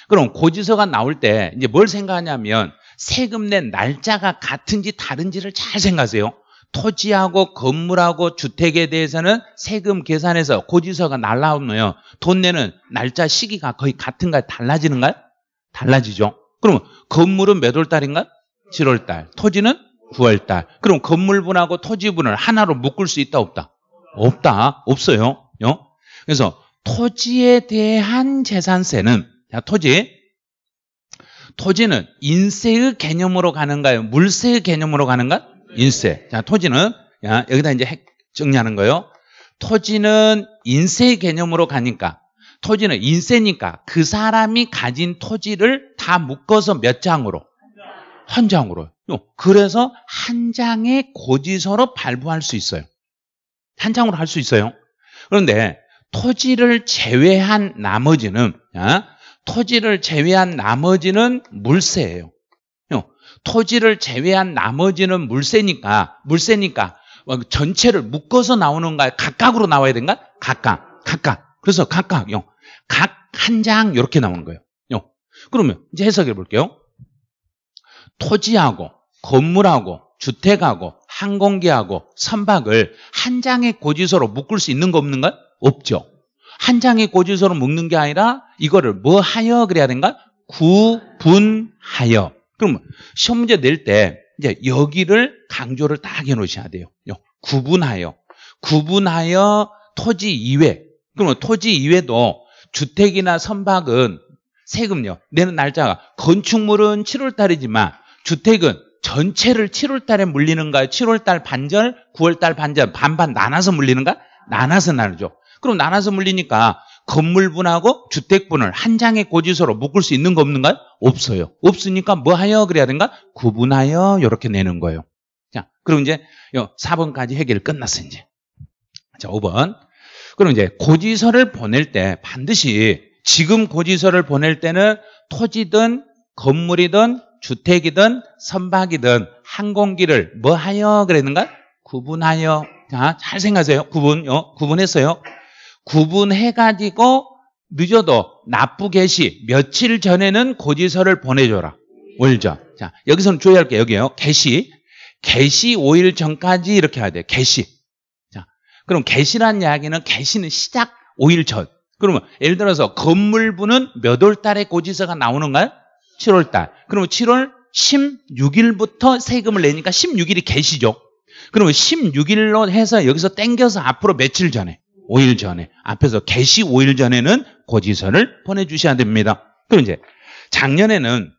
[SPEAKER 1] 그럼 고지서가 나올 때 이제 뭘 생각하냐면 세금 낸 날짜가 같은지 다른지를 잘 생각하세요. 토지하고 건물하고 주택에 대해서는 세금 계산해서 고지서가 날라오면 돈 내는 날짜 시기가 거의 같은가 달라지는가요? 달라지죠. 그러면 건물은 몇 월달인가 7월 달. 토지는 9월 달. 그럼 건물분하고 토지분을 하나로 묶을 수 있다 없다? 없다. 없어요. 그래서 토지에 대한 재산세는 자, 토지 토지는 인세의 개념으로 가는가요? 물세의 개념으로 가는가? 인세. 자, 토지는 야, 여기다 이제 정리하는 거예요. 토지는 인세의 개념으로 가니까 토지는 인세니까 그 사람이 가진 토지를 다 묶어서 몇 장으로? 한 장으로. 그래서 한 장의 고지서로 발부할 수 있어요. 한 장으로 할 수 있어요. 그런데 토지를 제외한 나머지는 어? 토지를 제외한 나머지는 물세예요. 토지를 제외한 나머지는 물세니까 물세니까 어, 전체를 묶어서 나오는가 각각으로 나와야 된가? 각각 각각 그래서 각각각 한 장 이렇게 나오는 거예요. 그러면 이제 해석해 볼게요. 토지하고 건물하고 주택하고 항공기하고 선박을 한 장의 고지서로 묶을 수 있는 거없는가 없죠. 한 장의 고지서로 묶는 게 아니라 이거를 뭐 하여 그래야 된가? 구분하여. 그럼 시험 문제 낼 때 이제 여기를 강조를 딱 해놓으셔야 돼요. 구분하여. 구분하여 토지 이외. 그러면 토지 이외도 주택이나 선박은 세금요. 내는 날짜가 건축물은 7월 달이지만 주택은 전체를 7월 달에 물리는가요? 7월 달 반절, 9월 달 반절, 반반 나눠서 물리는가? 나눠서 나누죠. 그럼 나눠서 물리니까 건물분하고 주택분을 한 장의 고지서로 묶을 수 있는 거 없는가요? 없어요. 없으니까 뭐 하여 그래야 되는가? 구분하여 이렇게 내는 거예요. 자, 그럼 이제 4번까지 해결 끝났어 이제. 자, 5번. 그럼 이제 고지서를 보낼 때 반드시 지금 고지서를 보낼 때는 토지든 건물이든 주택이든 선박이든 항공기를 뭐 하여 그랬는가? 구분하여. 자, 잘 생각하세요. 구분, 어, 구분했어요. 구분해가지고 늦어도 납부 개시 며칠 전에는 고지서를 보내줘라. 월일 전. 자, 여기서는 주의할 게 여기에요. 개시. 개시 5일 전까지 이렇게 해야 돼요. 개시. 자, 그럼 개시란 이야기는 개시는 시작 5일 전. 그러면 예를 들어서 건물부는 몇 월 달에 고지서가 나오는가요? 7월 달. 그러면 7월 16일부터 세금을 내니까 16일이 개시죠. 그러면 16일로 해서 여기서 땡겨서 앞으로 며칠 전에, 5일 전에, 앞에서 개시 5일 전에는 고지서를 보내주셔야 됩니다. 그럼 이제 작년에는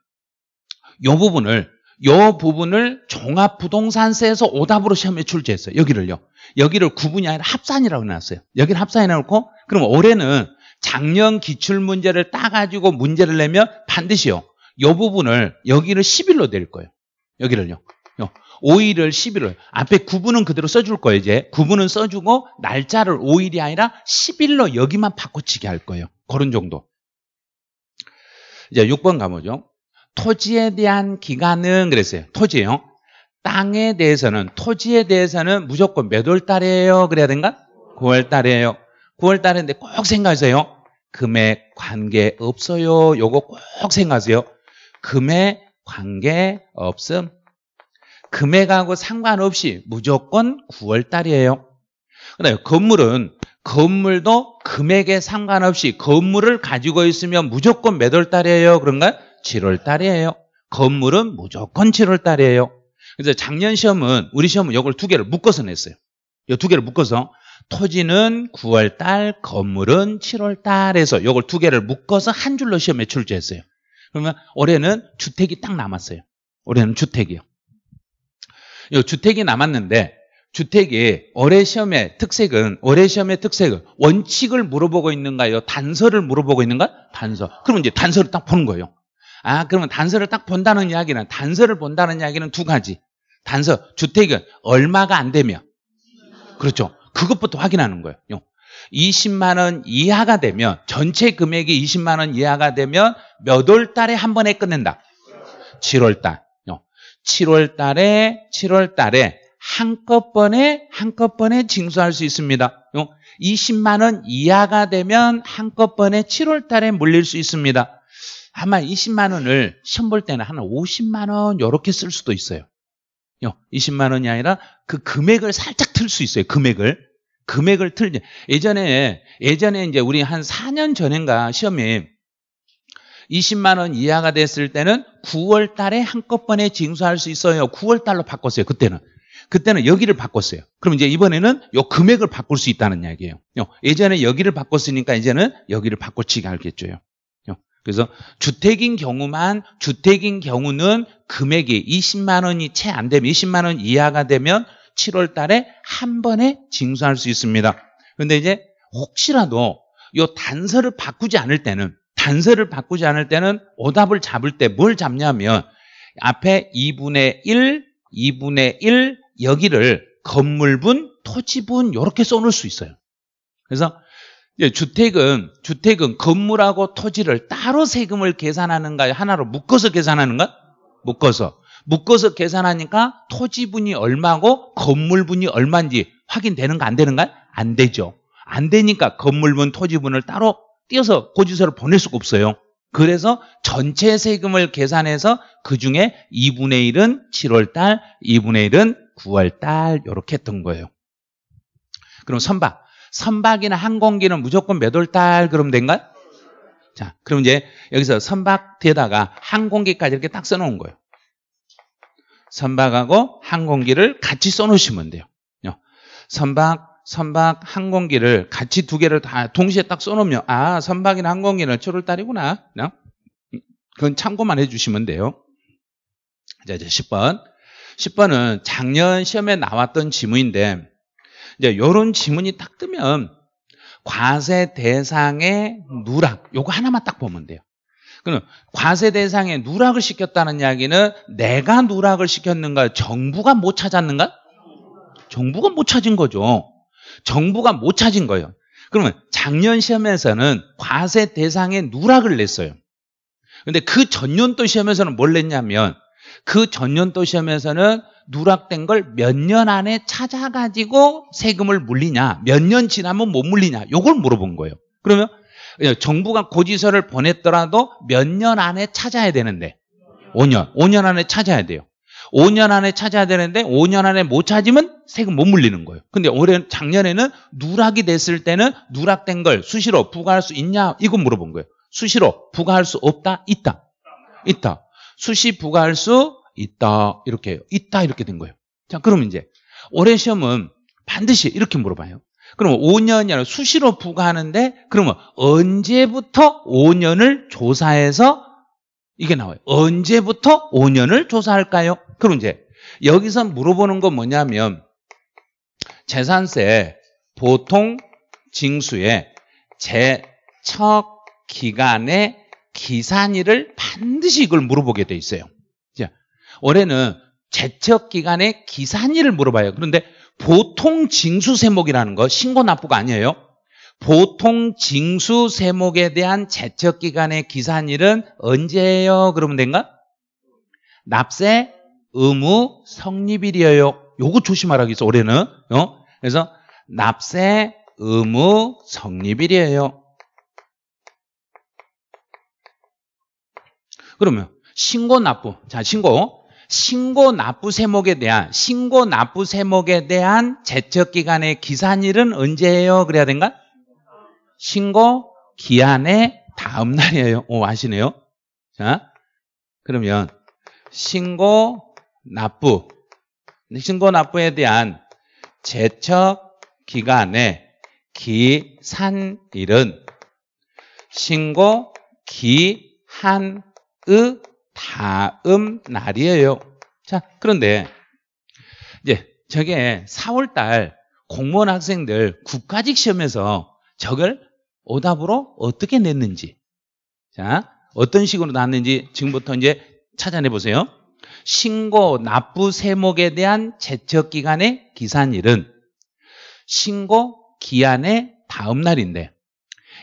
[SPEAKER 1] 요 부분을 요 부분을 종합부동산세에서 오답으로 시험에 출제했어요. 여기를요. 여기를 구분이 아니라 합산이라고 해놨어요. 여기를 합산해놓고 그럼 올해는 작년 기출문제를 따가지고 문제를 내면 반드시요. 이 부분을 여기를 10일로 낼 거예요. 여기를요. 5일을 10일을 앞에 구분은 그대로 써줄 거예요. 이제 구분은 써주고 날짜를 5일이 아니라 10일로 여기만 바꿔치기 할 거예요. 그런 정도. 이제 6번 가보죠. 토지에 대한 기간은 그랬어요. 토지예요. 땅에 대해서는 토지에 대해서는 무조건 몇 월 달이에요? 그래야 된가? 9월 달이에요. 9월 달인데 꼭 생각하세요. 금액 관계 없어요. 요거 꼭 생각하세요. 금액 관계 없음. 금액하고 상관없이 무조건 9월달이에요. 근데 건물은 건물도 금액에 상관없이 건물을 가지고 있으면 무조건 몇 월달이에요? 그런가 7월달이에요. 건물은 무조건 7월달이에요. 그래서 작년 시험은 우리 시험은 이걸 두 개를 묶어서 냈어요. 이 두 개를 묶어서 토지는 9월달, 건물은 7월달에서 이걸 두 개를 묶어서 한 줄로 시험에 출제했어요. 그러면 올해는 주택이 딱 남았어요. 올해는 주택이요. 요 주택이 남았는데 주택이 올해 시험의 특색은 올해 시험의 특색은 원칙을 물어보고 있는가요? 단서를 물어보고 있는가? 단서. 그러면 이제 단서를 딱 보는 거예요. 아, 그러면 단서를 딱 본다는 이야기는 단서를 본다는 이야기는 두 가지. 단서 주택은 얼마가 안 되며 그렇죠. 그것부터 확인하는 거예요. 20만 원 이하가 되면 전체 금액이 20만 원 이하가 되면 몇 월 달에 한 번에 끝낸다. 7월 달. 7월 어. 달에 7월 달에 한꺼번에 한꺼번에 징수할 수 있습니다. 20만 어. 원 이하가 되면 한꺼번에 7월 달에 물릴 수 있습니다. 아마 20만 원을 시험 볼 때는 한 50만 원 이렇게 쓸 수도 있어요. 20만 어. 원이 아니라 그 금액을 살짝 틀 수 있어요. 금액을. 금액을 틀 예전에 예전에 이제 우리 한 4년 전인가 시험에 20만 원 이하가 됐을 때는 9월 달에 한꺼번에 징수할 수 있어요. 9월 달로 바꿨어요. 그때는. 그때는 여기를 바꿨어요. 그럼 이제 이번에는 요 금액을 바꿀 수 있다는 이야기예요. 예전에 여기를 바꿨으니까 이제는 여기를 바꿔치기 알겠죠 그래서 주택인 경우만 주택인 경우는 금액이 20만 원이 채 안 되면 20만 원 이하가 되면 7월 달에 한 번에 징수할 수 있습니다. 그런데 이제 혹시라도 이 단서를 바꾸지 않을 때는 단서를 바꾸지 않을 때는 오답을 잡을 때 뭘 잡냐면 앞에 2분의 1, 2분의 1 여기를 건물분, 토지분 이렇게 써놓을 수 있어요. 그래서 주택은 주택은 건물하고 토지를 따로 세금을 계산하는가요? 하나로 묶어서 계산하는가? 묶어서. 묶어서 계산하니까 토지분이 얼마고 건물분이 얼마인지 확인되는가 안 되는가? 안 되죠. 안 되니까 건물분, 토지분을 따로 띄어서 고지서를 보낼 수가 없어요. 그래서 전체 세금을 계산해서 그중에 2분의 1은 7월달, 2분의 1은 9월달 이렇게 했던 거예요. 그럼 선박, 선박이나 항공기는 무조건 몇 월달 그럼 된가요? 자, 그럼 이제 여기서 선박 뒤에다가 항공기까지 이렇게 딱 써놓은 거예요. 선박하고 항공기를 같이 써놓으시면 돼요. 선박, 선박, 항공기를 같이 두 개를 다 동시에 딱 써놓으면 아, 선박이나 항공기는 7월달이구나. 그건 참고만 해주시면 돼요. 자, 이제 10번. 10번은 작년 시험에 나왔던 지문인데 이제 요런 지문이 딱 뜨면 과세 대상의 누락 요거 하나만 딱 보면 돼요. 그럼 과세 대상에 누락을 시켰다는 이야기는 내가 누락을 시켰는가? 정부가 못 찾았는가? 정부가 못 찾은 거죠. 정부가 못 찾은 거예요. 그러면 작년 시험에서는 과세 대상에 누락을 냈어요. 근데 그 전년도 시험에서는 뭘 냈냐면 그 전년도 시험에서는 누락된 걸 몇 년 안에 찾아가지고 세금을 물리냐, 몇 년 지나면 못 물리냐, 요걸 물어본 거예요. 그러면 예, 정부가 고지서를 보냈더라도 몇 년 안에 찾아야 되는데 5년, 5년 안에 찾아야 돼요. 5년 안에 찾아야 되는데 5년 안에 못 찾으면 세금 못 물리는 거예요. 근데 올해 작년에는 누락이 됐을 때는 누락된 걸 수시로 부과할 수 있냐? 이거 물어본 거예요. 수시로 부과할 수 없다? 있다. 있다. 수시 부과할 수 있다. 이렇게 해요 있다 이렇게 된 거예요. 자, 그럼 이제 올해 시험은 반드시 이렇게 물어봐요. 그러면 5년이 라니 수시로 부과하는데 그러면 언제부터 5년을 조사해서 이게 나와요. 언제부터 5년을 조사할까요? 그럼 이제 여기서 물어보는 건 뭐냐면 재산세 보통 징수에 제척 기간의 기산일을 반드시 이걸 물어보게 돼 있어요. 올해는 제척 기간의 기산일을 물어봐요. 그런데 보통 징수 세목이라는 거 신고 납부가 아니에요. 보통 징수 세목에 대한 제척 기간의 기산일은 언제예요? 그러면 된가? 납세 의무 성립일이에요. 요거 조심하라 그래서 올해는 어? 그래서 납세 의무 성립일이에요. 그러면 신고 납부. 자, 신고. 신고 납부 세목에 대한 신고 납부 세목에 대한 제척 기간의 기산일은 언제예요? 그래야 된가? 신고 기한의 다음 날이에요. 오 아시네요. 자 그러면 신고 납부 신고 납부에 대한 제척 기간의 기산일은 신고 기한의 다음 날이에요. 자, 그런데 이제 저게 4월 달 공무원 학생들 국가직 시험에서 저걸 오답으로 어떻게 냈는지 자, 어떤 식으로 났는지 지금부터 이제 찾아내 보세요. 신고 납부 세목에 대한 제척 기간의 기산일은 신고 기한의 다음 날인데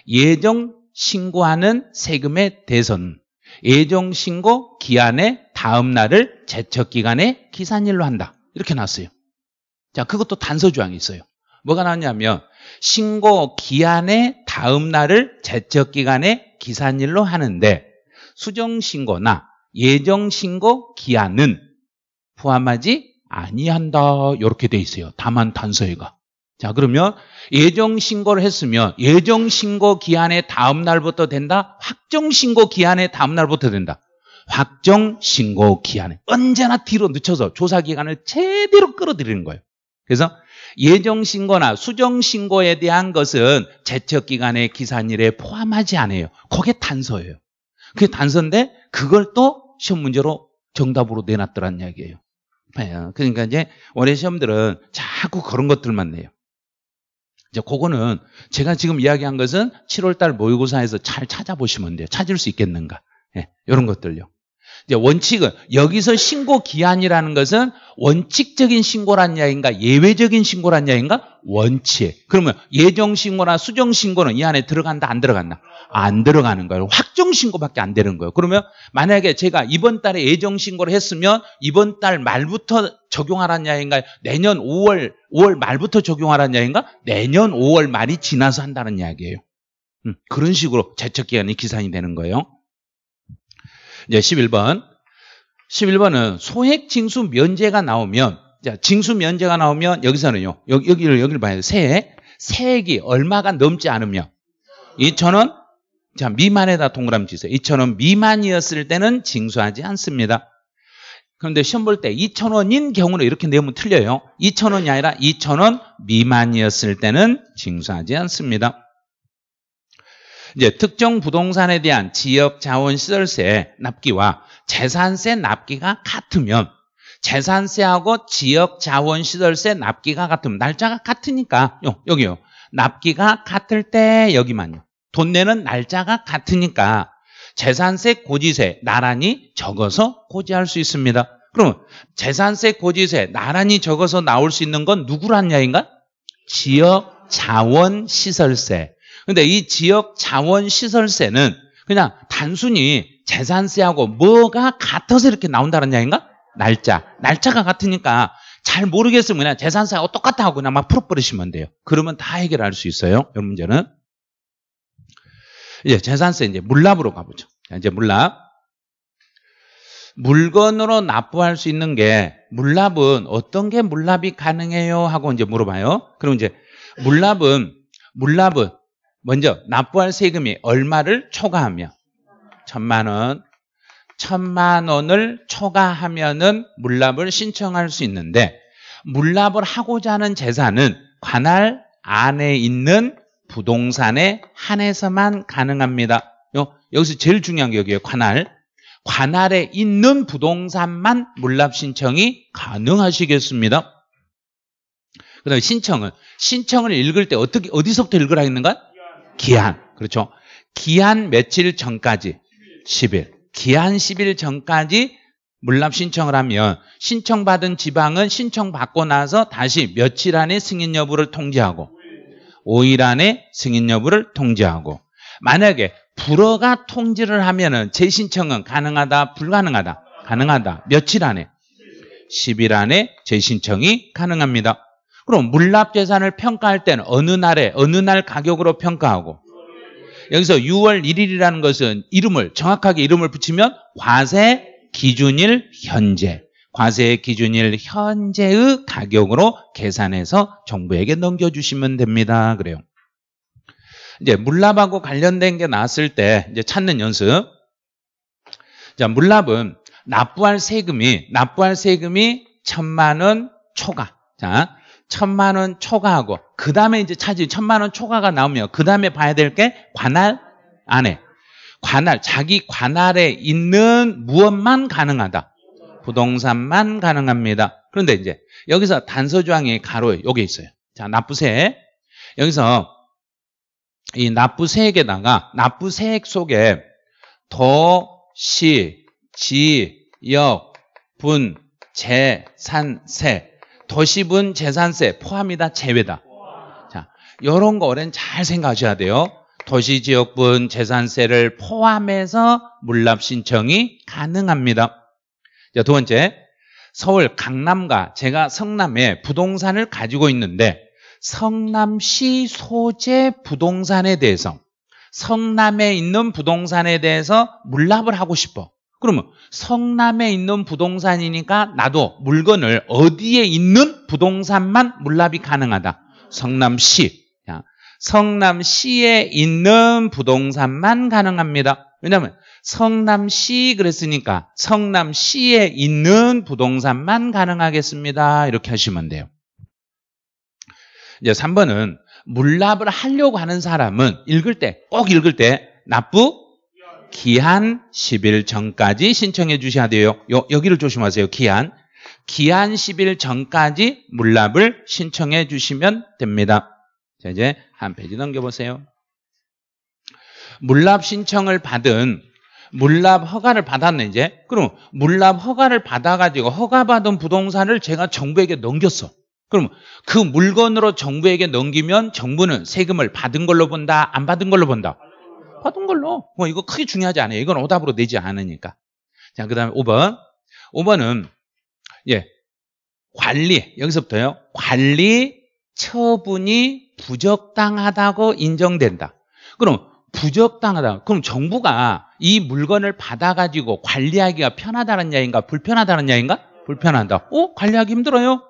[SPEAKER 1] 예정 신고하는 세금의 대선 예정 신고 기한의 다음 날을 제척 기간의 기산일로 한다. 이렇게 나왔어요. 자, 그것도 단서 조항이 있어요. 뭐가 나왔냐면 신고 기한의 다음 날을 제척 기간의 기산일로 하는데 수정 신고나 예정 신고 기한은 포함하지 아니한다. 이렇게 돼 있어요. 다만 단서에가. 자, 그러면 예정 신고를 했으면 예정 신고 기한의 다음 날부터 된다. 확정 신고 기한의 다음 날부터 된다. 확정 신고 기한에 언제나 뒤로 늦춰서 조사 기간을 제대로 끌어들이는 거예요. 그래서 예정 신고나 수정 신고에 대한 것은 제척 기간의 기산일에 포함하지 않아요. 그게 단서예요. 그게 단서인데 그걸 또 시험 문제로 정답으로 내놨더란 이야기예요. 네, 그러니까 이제 올해 시험들은 자꾸 그런 것들만 내요. 이제 그거는 제가 지금 이야기한 것은 7월달 모의고사에서 잘 찾아보시면 돼요. 찾을 수 있겠는가. 예, 이런 것들요. 원칙은 여기서 신고 기한이라는 것은 원칙적인 신고란 이야기인가 예외적인 신고란 이야기인가 원칙 그러면 예정 신고나 수정 신고는 이 안에 들어간다 안 들어간다 안 들어가는 거예요 확정 신고밖에 안 되는 거예요 그러면 만약에 제가 이번 달에 예정 신고를 했으면 이번 달 말부터 적용하란 이야기인가 내년 5월 5월 말부터 적용하란 이야기인가 내년 5월 말이 지나서 한다는 이야기예요 음, 그런 식으로 제척 기간이 기산이 되는 거예요 이제 11번. 11번은 소액 징수 면제가 나오면 자, 징수 면제가 나오면 여기서는요. 여기, 여기를 여기를 봐야 돼. 세액. 세액이 얼마가 넘지 않으면 2천원 자, 미만에다 동그라미 치세요. 2 0 0 0원 미만이었을 때는 징수하지 않습니다. 그런데 시험 볼 때2 0 0 0원인 경우는 이렇게 내면 틀려요. 2 0 0 0원이 아니라 2 0 0 0원 미만이었을 때는 징수하지 않습니다. 이제 특정 부동산에 대한 지역 자원 시설세 납기와 재산세 납기가 같으면 재산세하고 지역 자원 시설세 납기가 같으면 날짜가 같으니까 요, 여기요. 납기가 같을 때 여기만요. 돈 내는 날짜가 같으니까 재산세 고지세 나란히 적어서 고지할 수 있습니다. 그러면 재산세 고지세 나란히 적어서 나올 수 있는 건 누구란 야인가? 지역 자원 시설세. 근데 이 지역 자원 시설세는 그냥 단순히 재산세하고 뭐가 같아서 이렇게 나온다는 이야기인가? 날짜. 날짜가 같으니까 잘 모르겠으면 그냥 재산세하고 똑같다고 그냥 막 풀어버리시면 돼요. 그러면 다 해결할 수 있어요. 이 문제는. 이제 재산세 이제 물납으로 가보죠. 이제 물납. 물건으로 납부할 수 있는 게 물납은 어떤 게 물납이 가능해요? 하고 이제 물어봐요. 그럼 이제 물납은 물납은 먼저 납부할 세금이 얼마를 초과하며 천만 원 천만 원을 초과하면은 물납을 신청할 수 있는데 물납을 하고자 하는 재산은 관할 안에 있는 부동산에 한해서만 가능합니다. 요, 여기서 제일 중요한 게 여기에요. 관할. 관할에 있는 부동산만 물납 신청이 가능하시겠습니다. 그다음 에 신청은 신청을 읽을 때 어떻게 어디서부터 읽으라 했는가? 기한. 그렇죠. 기한 며칠 전까지 10일. 기한 10일 전까지 물납 신청을 하면 신청받은 지방은 신청받고 나서 다시 며칠 안에 승인 여부를 통지하고 5일 안에 승인 여부를 통지하고 만약에 불어가 통지를 하면은 재신청은 가능하다 불가능하다 가능하다 며칠 안에 10일 안에 재신청이 가능합니다. 그럼 물납 재산을 평가할 때는 어느 날에 어느 날 가격으로 평가하고 여기서 6월 1일이라는 것은 이름을 정확하게 이름을 붙이면 과세 기준일 현재 과세의 기준일 현재의 가격으로 계산해서 정부에게 넘겨주시면 됩니다. 그래요. 이제 물납하고 관련된 게 나왔을 때 이제 찾는 연습. 자, 물납은 납부할 세금이 납부할 세금이 천만 원 초과. 자, 천만 원 초과하고 그 다음에 이제 차지 천만 원 초과가 나오면 그 다음에 봐야 될 게 관할 안에 관할 자기 관할에 있는 무엇만 가능하다 부동산만 가능합니다 그런데 이제 여기서 단서 조항이 가로에 여기 있어요 자 납부세 여기서 이 납부세액에다가 납부세액 속에 도시 지역 분 재산세 도시분 재산세 포함이다 제외다. 자, 이런 거는 잘 생각하셔야 돼요. 도시 지역분 재산세를 포함해서 물납 신청이 가능합니다. 자, 두 번째. 서울 강남과 제가 성남에 부동산을 가지고 있는데 성남시 소재 부동산에 대해서 성남에 있는 부동산에 대해서 물납을 하고 싶어. 그러면 성남에 있는 부동산이니까 나도 물건을 어디에 있는 부동산만 물납이 가능하다. 성남시. 성남시에 있는 부동산만 가능합니다. 왜냐하면 성남시 그랬으니까 성남시에 있는 부동산만 가능하겠습니다. 이렇게 하시면 돼요. 이제 3번은 물납을 하려고 하는 사람은 읽을 때 꼭 읽을 때 납부 기한 10일 전까지 신청해 주셔야 돼요. 여, 여기를 조심하세요. 기한. 기한 10일 전까지 물납을 신청해 주시면 됩니다. 자, 이제 한 페이지 넘겨보세요. 물납 신청을 받은 물납 허가를 받았네 이제 그럼 물납 허가를 받아가지고 허가받은 부동산을 제가 정부에게 넘겼어 그럼 그 물건으로 정부에게 넘기면 정부는 세금을 받은 걸로 본다 안 받은 걸로 본다 받은 걸로. 뭐 이거 크게 중요하지 않아요. 이건 오답으로 내지 않으니까. 자, 그 다음에 5번. 5번은, 예, 관리. 여기서부터요. 관리 처분이 부적당하다고 인정된다. 그럼 부적당하다. 그럼 정부가 이 물건을 받아가지고 관리하기가 편하다는 이 야인가 기 불편하다는 이 야인가? 기 불편하다. 어? 관리하기 힘들어요?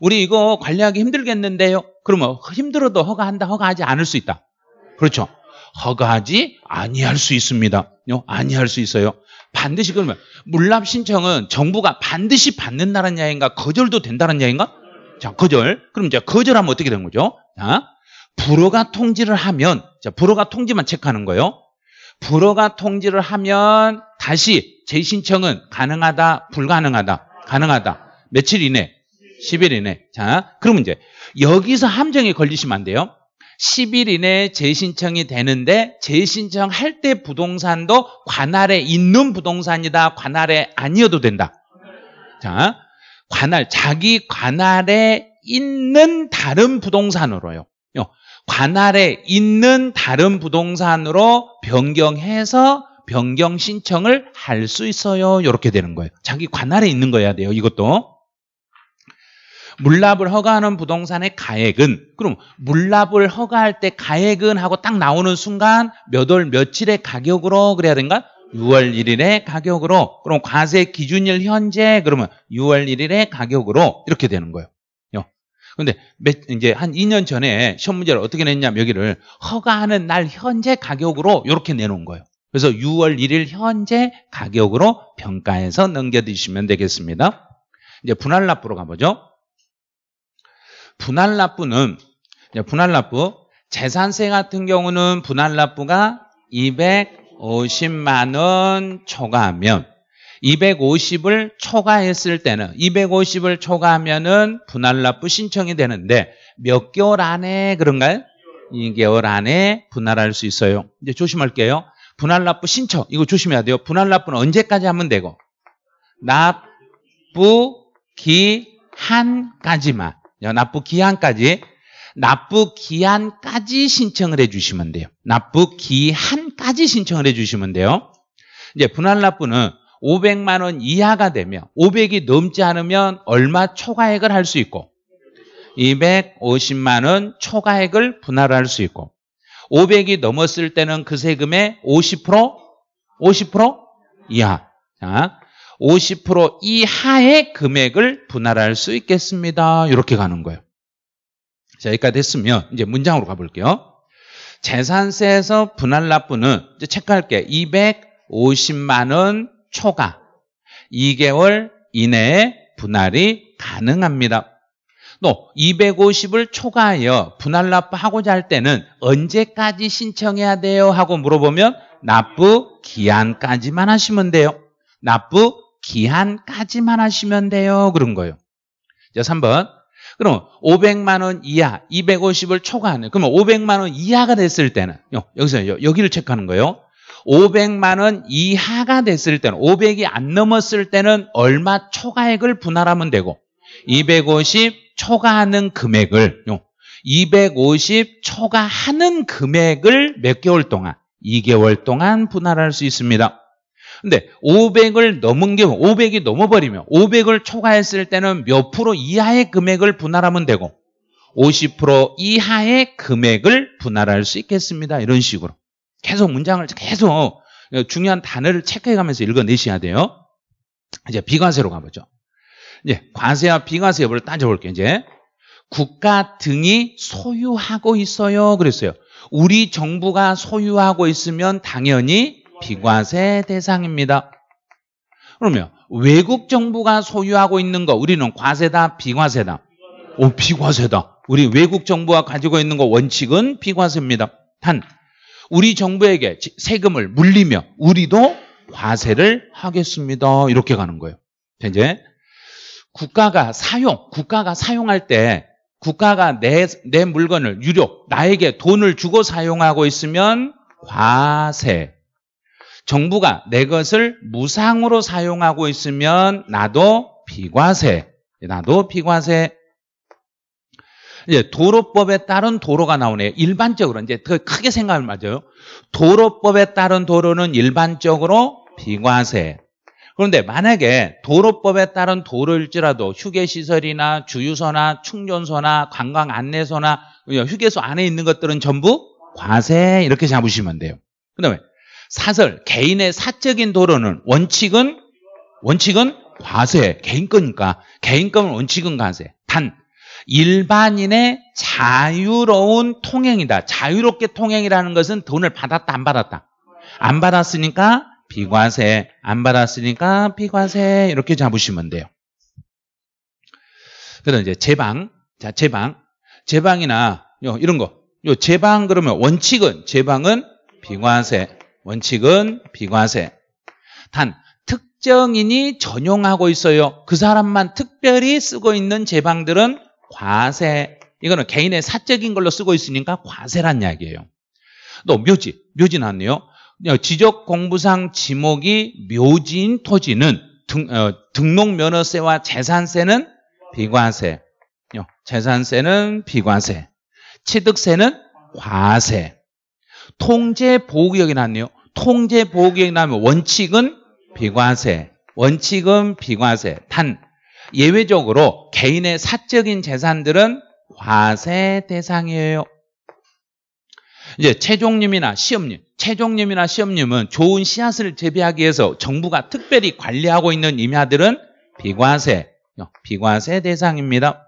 [SPEAKER 1] 우리 이거 관리하기 힘들겠는데요? 그러면 힘들어도 허가한다, 허가하지 않을 수 있다. 그렇죠. 허가하지 아니할 수 있습니다. 아니할 수 있어요. 반드시 그러면 물납 신청은 정부가 반드시 받는다는 야인가 거절도 된다는 야인가? 자 거절. 그럼 이제 거절하면 어떻게 되는 거죠? 자 불허가 통지를 하면 자 불허가 통지만 체크하는 거예요. 불허가 통지를 하면 다시 재신청은 가능하다, 불가능하다, 가능하다. 며칠 이내, 10일 이내. 자, 그러면 이제 여기서 함정에 걸리시면 안 돼요. 10일 이내에 재신청이 되는데 재신청할 때 부동산도 관할에 있는 부동산이다. 관할에 아니어도 된다. 자, 관할 자기 관할에 있는 다른 부동산으로요. 관할에 있는 다른 부동산으로 변경해서 변경 신청을 할 수 있어요. 이렇게 되는 거예요. 자기 관할에 있는 거야 돼요. 이것도. 물납을 허가하는 부동산의 가액은 그럼 물납을 허가할 때 가액은 하고 딱 나오는 순간 몇월 며칠의 가격으로 그래야 된가? 6월 1일의 가격으로 그럼 과세 기준일 현재 그러면 6월 1일의 가격으로 이렇게 되는 거예요. 근데 몇, 이제 한 2년 전에 시험 문제를 어떻게 냈냐면 여기를 허가하는 날 현재 가격으로 이렇게 내놓은 거예요. 그래서 6월 1일 현재 가격으로 평가해서 넘겨드시면 되겠습니다. 이제 분할 납부로 가보죠. 분할납부는 분할납부 재산세 같은 경우는 분할납부가 250만 원 초과하면 250을 초과했을 때는 250을 초과하면은 분할납부 신청이 되는데 몇 개월 안에 그런가요? 2개월 안에 분할할 수 있어요. 이제 조심할게요. 분할납부 신청 이거 조심해야 돼요. 분할납부는 언제까지 하면 되고 납부 기한까지만 납부 기한까지 납부 기한까지 신청을 해주시면 돼요. 납부 기한까지 신청을 해주시면 돼요. 이제 분할 납부는 500만 원 이하가 되면 500이 넘지 않으면 얼마 초과액을 할 수 있고 250만 원 초과액을 분할할 수 있고 500이 넘었을 때는 그 세금의 50% 50% 이하 자, 50% 이하의 금액을 분할할 수 있겠습니다. 이렇게 가는 거예요. 자, 여기까지 했으면 이제 문장으로 가볼게요. 재산세에서 분할 납부는 이제 체크할게. 250만 원 초과 2개월 이내에 분할이 가능합니다. 또 250을 초과하여 분할 납부하고자 할 때는 언제까지 신청해야 돼요? 하고 물어보면 납부 기한까지만 하시면 돼요. 납부 기한까지만 하시면 돼요. 그런 거예요. 자, 3번. 그럼 500만 원 이하, 250을 초과하는 그러면 500만 원 이하가 됐을 때는 여기서 여기를 체크하는 거예요. 500만 원 이하가 됐을 때는 500이 안 넘었을 때는 얼마 초과액을 분할하면 되고 250 초과하는 금액을 250 초과하는 금액을 몇 개월 동안 2개월 동안 분할할 수 있습니다. 근데 500을 넘은 경우 500이 넘어버리면 500을 초과했을 때는 몇 프로 이하의 금액을 분할하면 되고 50% 이하의 금액을 분할할 수 있겠습니다. 이런 식으로 계속 문장을 계속 중요한 단어를 체크해가면서 읽어내셔야 돼요. 이제 비과세로 가보죠. 이제 과세와 비과세 여부를 따져볼게요. 이제 국가 등이 소유하고 있어요. 그랬어요. 우리 정부가 소유하고 있으면 당연히 비과세 대상입니다. 그러면 외국 정부가 소유하고 있는 거 우리는 과세다 비과세다? 오 비과세다. 우리 외국 정부가 가지고 있는 거 원칙은 비과세입니다. 단 우리 정부에게 세금을 물리며 우리도 과세를 하겠습니다. 이렇게 가는 거예요. 이제 국가가 사용, 국가가 사용할 때 국가가 내, 내 물건을 유료, 나에게 돈을 주고 사용하고 있으면 과세. 정부가 내 것을 무상으로 사용하고 있으면 나도 비과세. 나도 비과세. 이제 도로법에 따른 도로가 나오네요. 일반적으로 이제 더 크게 생각을 맞아요. 도로법에 따른 도로는 일반적으로 비과세. 그런데 만약에 도로법에 따른 도로일지라도 휴게시설이나 주유소나 충전소나 관광 안내소나 휴게소 안에 있는 것들은 전부 과세 이렇게 잡으시면 돼요. 그 다음에 사설, 개인의 사적인 도로는 원칙은 원칙은 과세, 개인 거니까 개인 거면 원칙은 과세. 단 일반인의 자유로운 통행이다. 자유롭게 통행이라는 것은 돈을 받았다 안 받았다. 안 받았으니까 비과세, 안 받았으니까 비과세 이렇게 잡으시면 돼요. 그다음 이제 제방, 자 제방, 제방이나 요 이런 거, 요 제방 그러면 원칙은 제방은 비과세, 원칙은 비과세. 단 특정인이 전용하고 있어요. 그 사람만 특별히 쓰고 있는 제방들은 과세. 이거는 개인의 사적인 걸로 쓰고 있으니까 과세란 이야기예요. 또 묘지, 묘지 나왔네요. 지적 공부상 지목이 묘지인 토지는 등, 어, 등록 면허세와 재산세는 비과세. 재산세는 비과세. 취득세는 과세. 통제 보호구역이 났네요. 통제 보호계획 나면 원칙은 비과세, 원칙은 비과세. 단 예외적으로 개인의 사적인 재산들은 과세 대상이에요. 이제 최종님이나 시험님, 최종님이나 시험님은 좋은 씨앗을 재배하기 위해서 정부가 특별히 관리하고 있는 임야들은 비과세, 어, 비과세 대상입니다.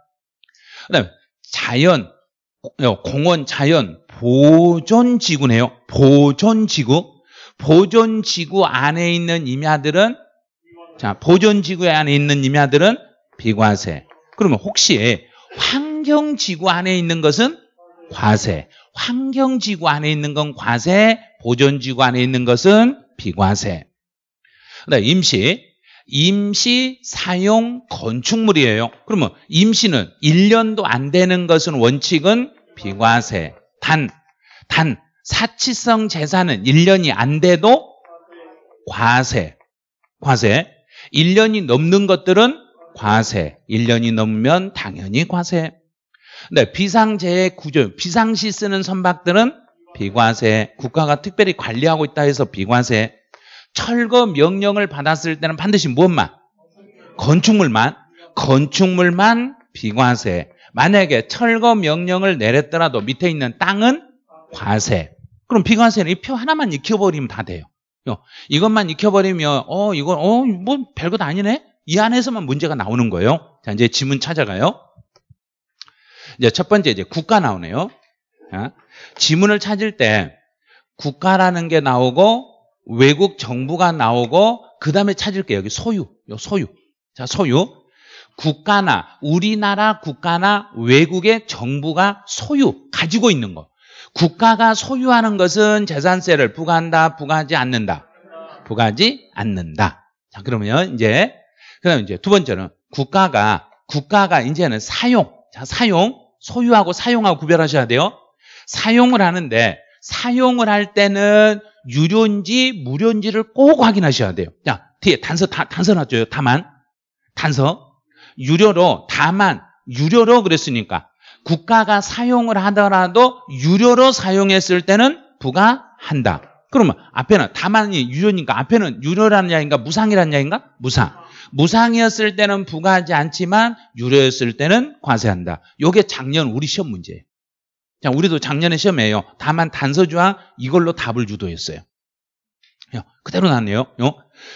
[SPEAKER 1] 그다음 자연, 어, 공원 자연 보존지구네요. 보존지구. 보존 지구 안에 있는 임야들은 자, 보존 지구 안에 있는 임야들은 비과세. 그러면 혹시 환경 지구 안에 있는 것은 과세. 환경 지구 안에 있는 건 과세, 보존 지구 안에 있는 것은 비과세. 네, 임시 임시 사용 건축물이에요. 그러면 임시는 1년도 안 되는 것은 원칙은 비과세. 단, 단, 사치성 재산은 1년이 안 돼도 과세. 과세. 1년이 넘는 것들은 과세. 1년이 넘으면 당연히 과세. 네, 비상재해 구조, 비상시 쓰는 선박들은 비과세. 국가가 특별히 관리하고 있다 해서 비과세. 철거 명령을 받았을 때는 반드시 무엇만? 건축물만. 건축물만 비과세. 만약에 철거 명령을 내렸더라도 밑에 있는 땅은 과세. 그럼 비관세는 이 표 하나만 익혀버리면 다 돼요. 이것만 익혀버리면 어 이건 어뭐 별것 아니네 이 안에서만 문제가 나오는 거예요. 자 이제 지문 찾아가요. 이제 첫 번째 이제 국가 나오네요. 자, 지문을 찾을 때 국가라는 게 나오고 외국 정부가 나오고 그 다음에 찾을 게 여기 소유, 요 소유. 자 소유. 국가나 우리나라 국가나 외국의 정부가 소유 가지고 있는 거. 국가가 소유하는 것은 재산세를 부과한다, 부과하지 않는다. 부과하지 않는다. 자, 그러면 이제 그다음 에 이제 두 번째는 국가가 국가가 이제는 사용. 자, 사용, 소유하고 사용하고 구별하셔야 돼요. 사용을 하는데 사용을 할 때는 유료인지 무료인지를 꼭 확인하셔야 돼요. 자, 뒤에 단서 다, 단서 놨죠. 다만. 단서. 유료로 다만 유료로 그랬으니까 국가가 사용을 하더라도 유료로 사용했을 때는 부과한다. 그러면 앞에는 다만이 유료니까 앞에는 유료라는 야인가 무상이라는 야인가? 무상. 무상이었을 때는 부과하지 않지만 유료였을 때는 과세한다. 요게 작년 우리 시험 문제예요. 자, 우리도 작년에 시험이에요. 다만 단서조항 이걸로 답을 유도했어요. 그대로 나왔네요. 어?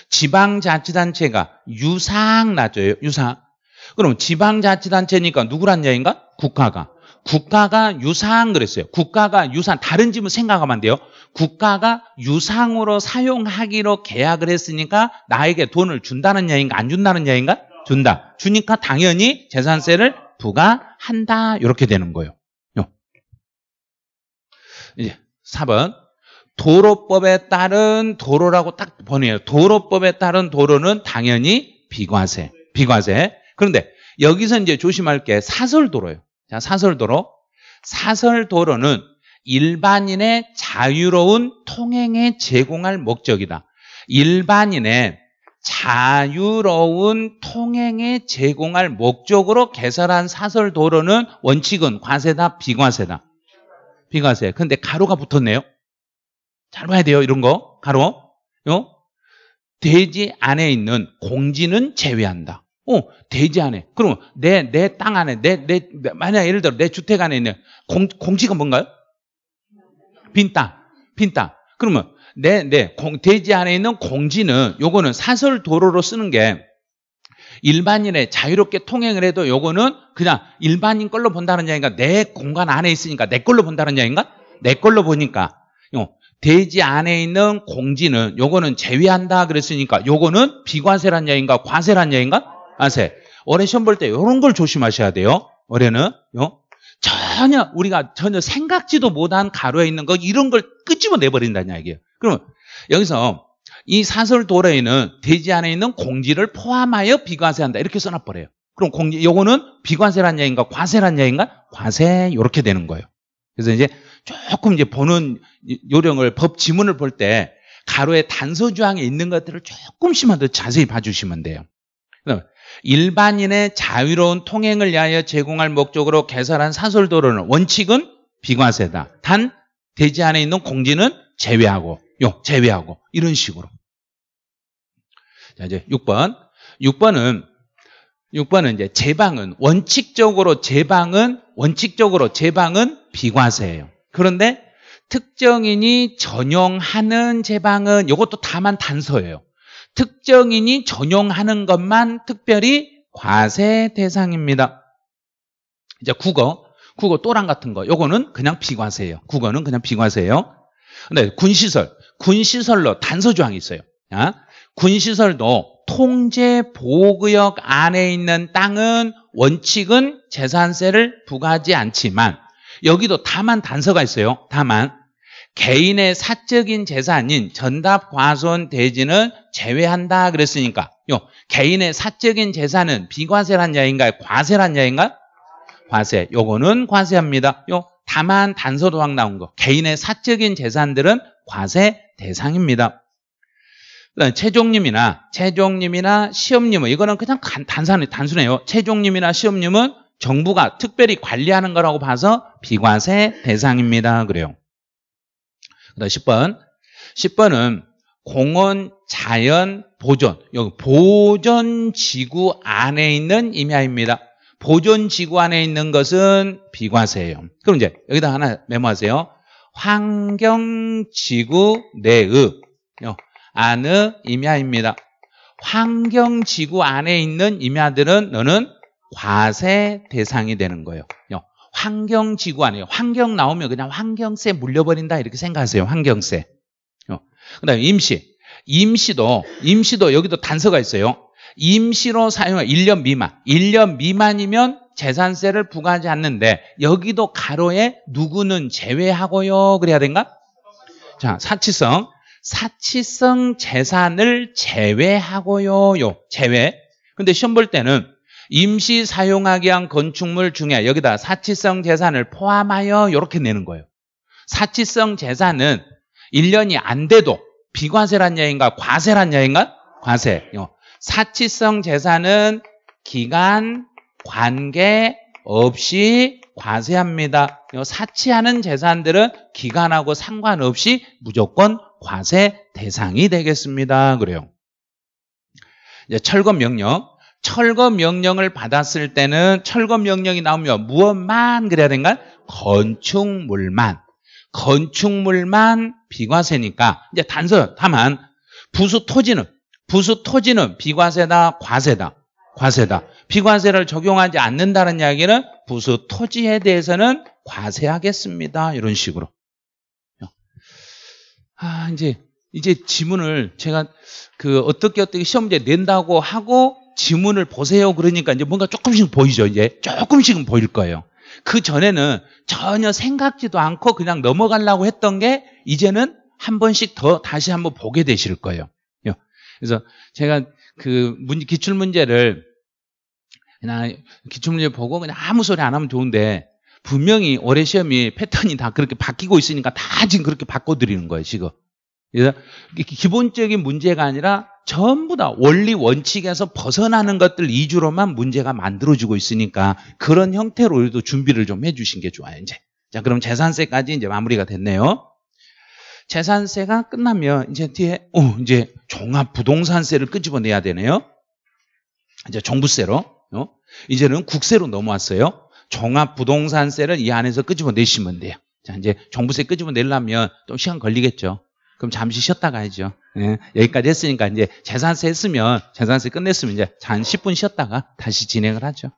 [SPEAKER 1] 지방자치단체가 유상 낮아요. 유상. 그럼 지방자치단체니까 누구란 얘인가? 국가가. 국가가 유상 그랬어요. 국가가 유상 다른 집은 생각하면 안 돼요. 국가가 유상으로 사용하기로 계약을 했으니까 나에게 돈을 준다는 얘기인가 안 준다는 얘기인가? 준다. 주니까 당연히 재산세를 부과한다. 이렇게 되는 거예요. 요. 이제 4번 도로법에 따른 도로라고 딱 번이에요. 도로법에 따른 도로는 당연히 비과세. 비과세. 그런데 여기서 이제 조심할 게 사설도로예요. 자, 사설도로. 사설도로는 일반인의 자유로운 통행에 제공할 목적이다. 일반인의 자유로운 통행에 제공할 목적으로 개설한 사설 도로는 원칙은 과세다, 비과세다. 비과세. 근데 가로가 붙었네요. 잘 봐야 돼요, 이런 거. 가로. 요? 대지 안에 있는 공지는 제외한다. 어, 대지 안에. 그럼 내, 내 땅 안에, 내, 내, 만약 예를 들어 내 주택 안에 있는 공, 공지가 뭔가요? 빈 땅. 빈 땅. 그러면 내, 내, 공, 대지 안에 있는 공지는 요거는 사설 도로로 쓰는 게 일반인의 자유롭게 통행을 해도 요거는 그냥 일반인 걸로 본다는 얘기인가? 내 공간 안에 있으니까 내 걸로 본다는 얘기인가? 내 걸로 보니까. 요, 어, 대지 안에 있는 공지는 요거는 제외한다 그랬으니까 요거는 비과세란 얘기인가? 과세란 얘기인가? 아세? 월에 시험 볼 때 이런 걸 조심하셔야 돼요. 월에는 요? 전혀 우리가 전혀 생각지도 못한 가로에 있는 거 이런 걸 끄집어 내버린다는 얘기예요. 그러면 여기서 이 사설 도래에는 대지 안에 있는 공지를 포함하여 비과세한다 이렇게 써놔버려요. 그럼 공지 요거는 비과세란 얘기인가 과세란 얘기인가 과세 이렇게 되는 거예요. 그래서 이제 조금 이제 보는 요령을 법 지문을 볼 때가로에 단서 조항에 있는 것들을 조금씩만 더 자세히 봐주시면 돼요. 일반인의 자유로운 통행을 위하여 제공할 목적으로 개설한 사설도로는 원칙은 비과세다. 단 대지 안에 있는 공지는 제외하고 요 제외하고 이런 식으로. 자 이제 6번. 6번은 6번은 이제 제방은 원칙적으로 제방은 원칙적으로 제방은 비과세예요. 그런데 특정인이 전용하는 제방은 이것도 다만 단서예요. 특정인이 전용하는 것만 특별히 과세 대상입니다. 이제 국어, 국어 또랑 같은 거. 요거는 그냥 비과세예요. 국어는 그냥 비과세예요. 근데 군시설, 군시설로 단서 조항이 있어요. 아? 군시설도 통제 보호구역 안에 있는 땅은 원칙은 재산세를 부과하지 않지만 여기도 다만 단서가 있어요. 다만 개인의 사적인 재산인 전답 과손 대지는 제외한다 그랬으니까 요 개인의 사적인 재산은 비과세란 자인가요? 과세란 자인가요? 과세. 요거는 과세합니다. 요 다만 단서도학 나온 거. 개인의 사적인 재산들은 과세 대상입니다. 그다음 최종님이나 최종님이나 시험님은 이거는 그냥 단순해, 단순해요. 최종님이나 시험님은 정부가 특별히 관리하는 거라고 봐서 비과세 대상입니다. 그래요. 10번. 10번은 공원 자연 보존. 여기 보존 지구 안에 있는 임야입니다. 보존 지구 안에 있는 것은 비과세예요. 그럼 이제 여기다 하나 메모하세요. 환경 지구 내의 안의 임야입니다. 환경 지구 안에 있는 임야들은 너는 과세 대상이 되는 거예요. 환경지구 아니에요. 환경 나오면 그냥 환경세 물려버린다 이렇게 생각하세요. 환경세. 어. 그 다음에 임시. 임시도, 임시도 여기도 단서가 있어요. 임시로 사용한 1년 미만. 1년 미만이면 재산세를 부과하지 않는데 여기도 가로에 누구는 제외하고요. 그래야 된가? 자, 사치성. 사치성 재산을 제외하고요. 요, 제외. 근데 시험 볼 때는 임시 사용하기 위한 건축물 중에 여기다 사치성 재산을 포함하여 이렇게 내는 거예요. 사치성 재산은 1년이 안 돼도 비과세란 야인가 과세란 야인가 과세. 어. 사치성 재산은 기간 관계 없이 과세합니다. 어, 사치하는 재산들은 기간하고 상관없이 무조건 과세 대상이 되겠습니다. 그래요. 철거 명령. 철거 명령을 받았을 때는 철거 명령이 나오면 무엇만 그래야 되는가 건축물만. 건축물만 비과세니까 이제 단서 다만 부수 토지는 부수 토지는 비과세다 과세다 과세다 비과세를 적용하지 않는다는 이야기는 부수 토지에 대해서는 과세하겠습니다 이런 식으로 아 이제 이제 지문을 제가 그 어떻게 어떻게 시험제 낸다고 하고 지문을 보세요. 그러니까 이제 뭔가 조금씩 보이죠. 이제 조금씩은 보일 거예요. 그 전에는 전혀 생각지도 않고 그냥 넘어가려고 했던 게 이제는 한 번씩 더 다시 한번 보게 되실 거예요. 그래서 제가 그 문, 기출 문제를 그냥 기출 문제 보고 그냥 아무 소리 안 하면 좋은데 분명히 올해 시험이 패턴이 다 그렇게 바뀌고 있으니까 다 지금 그렇게 바꿔드리는 거예요, 지금. 그래서 기본적인 문제가 아니라 전부 다 원리 원칙에서 벗어나는 것들 위주로만 문제가 만들어지고 있으니까 그런 형태로 우도 준비를 좀 해주신 게 좋아요 이제 자 그럼 재산세까지 이제 마무리가 됐네요 재산세가 끝나면 이제 뒤에 어, 이제 종합부동산세를 끄집어내야 되네요 이제 종부세로 어? 이제는 국세로 넘어왔어요 종합부동산세를 이 안에서 끄집어내시면 돼요 자 이제 종부세 끄집어내려면 좀 시간 걸리겠죠 그럼 잠시 쉬었다 가야죠. 예, 여기까지 했으니까 이제 재산세 했으면 재산세 끝냈으면 이제 한 10분 쉬었다가 다시 진행을 하죠.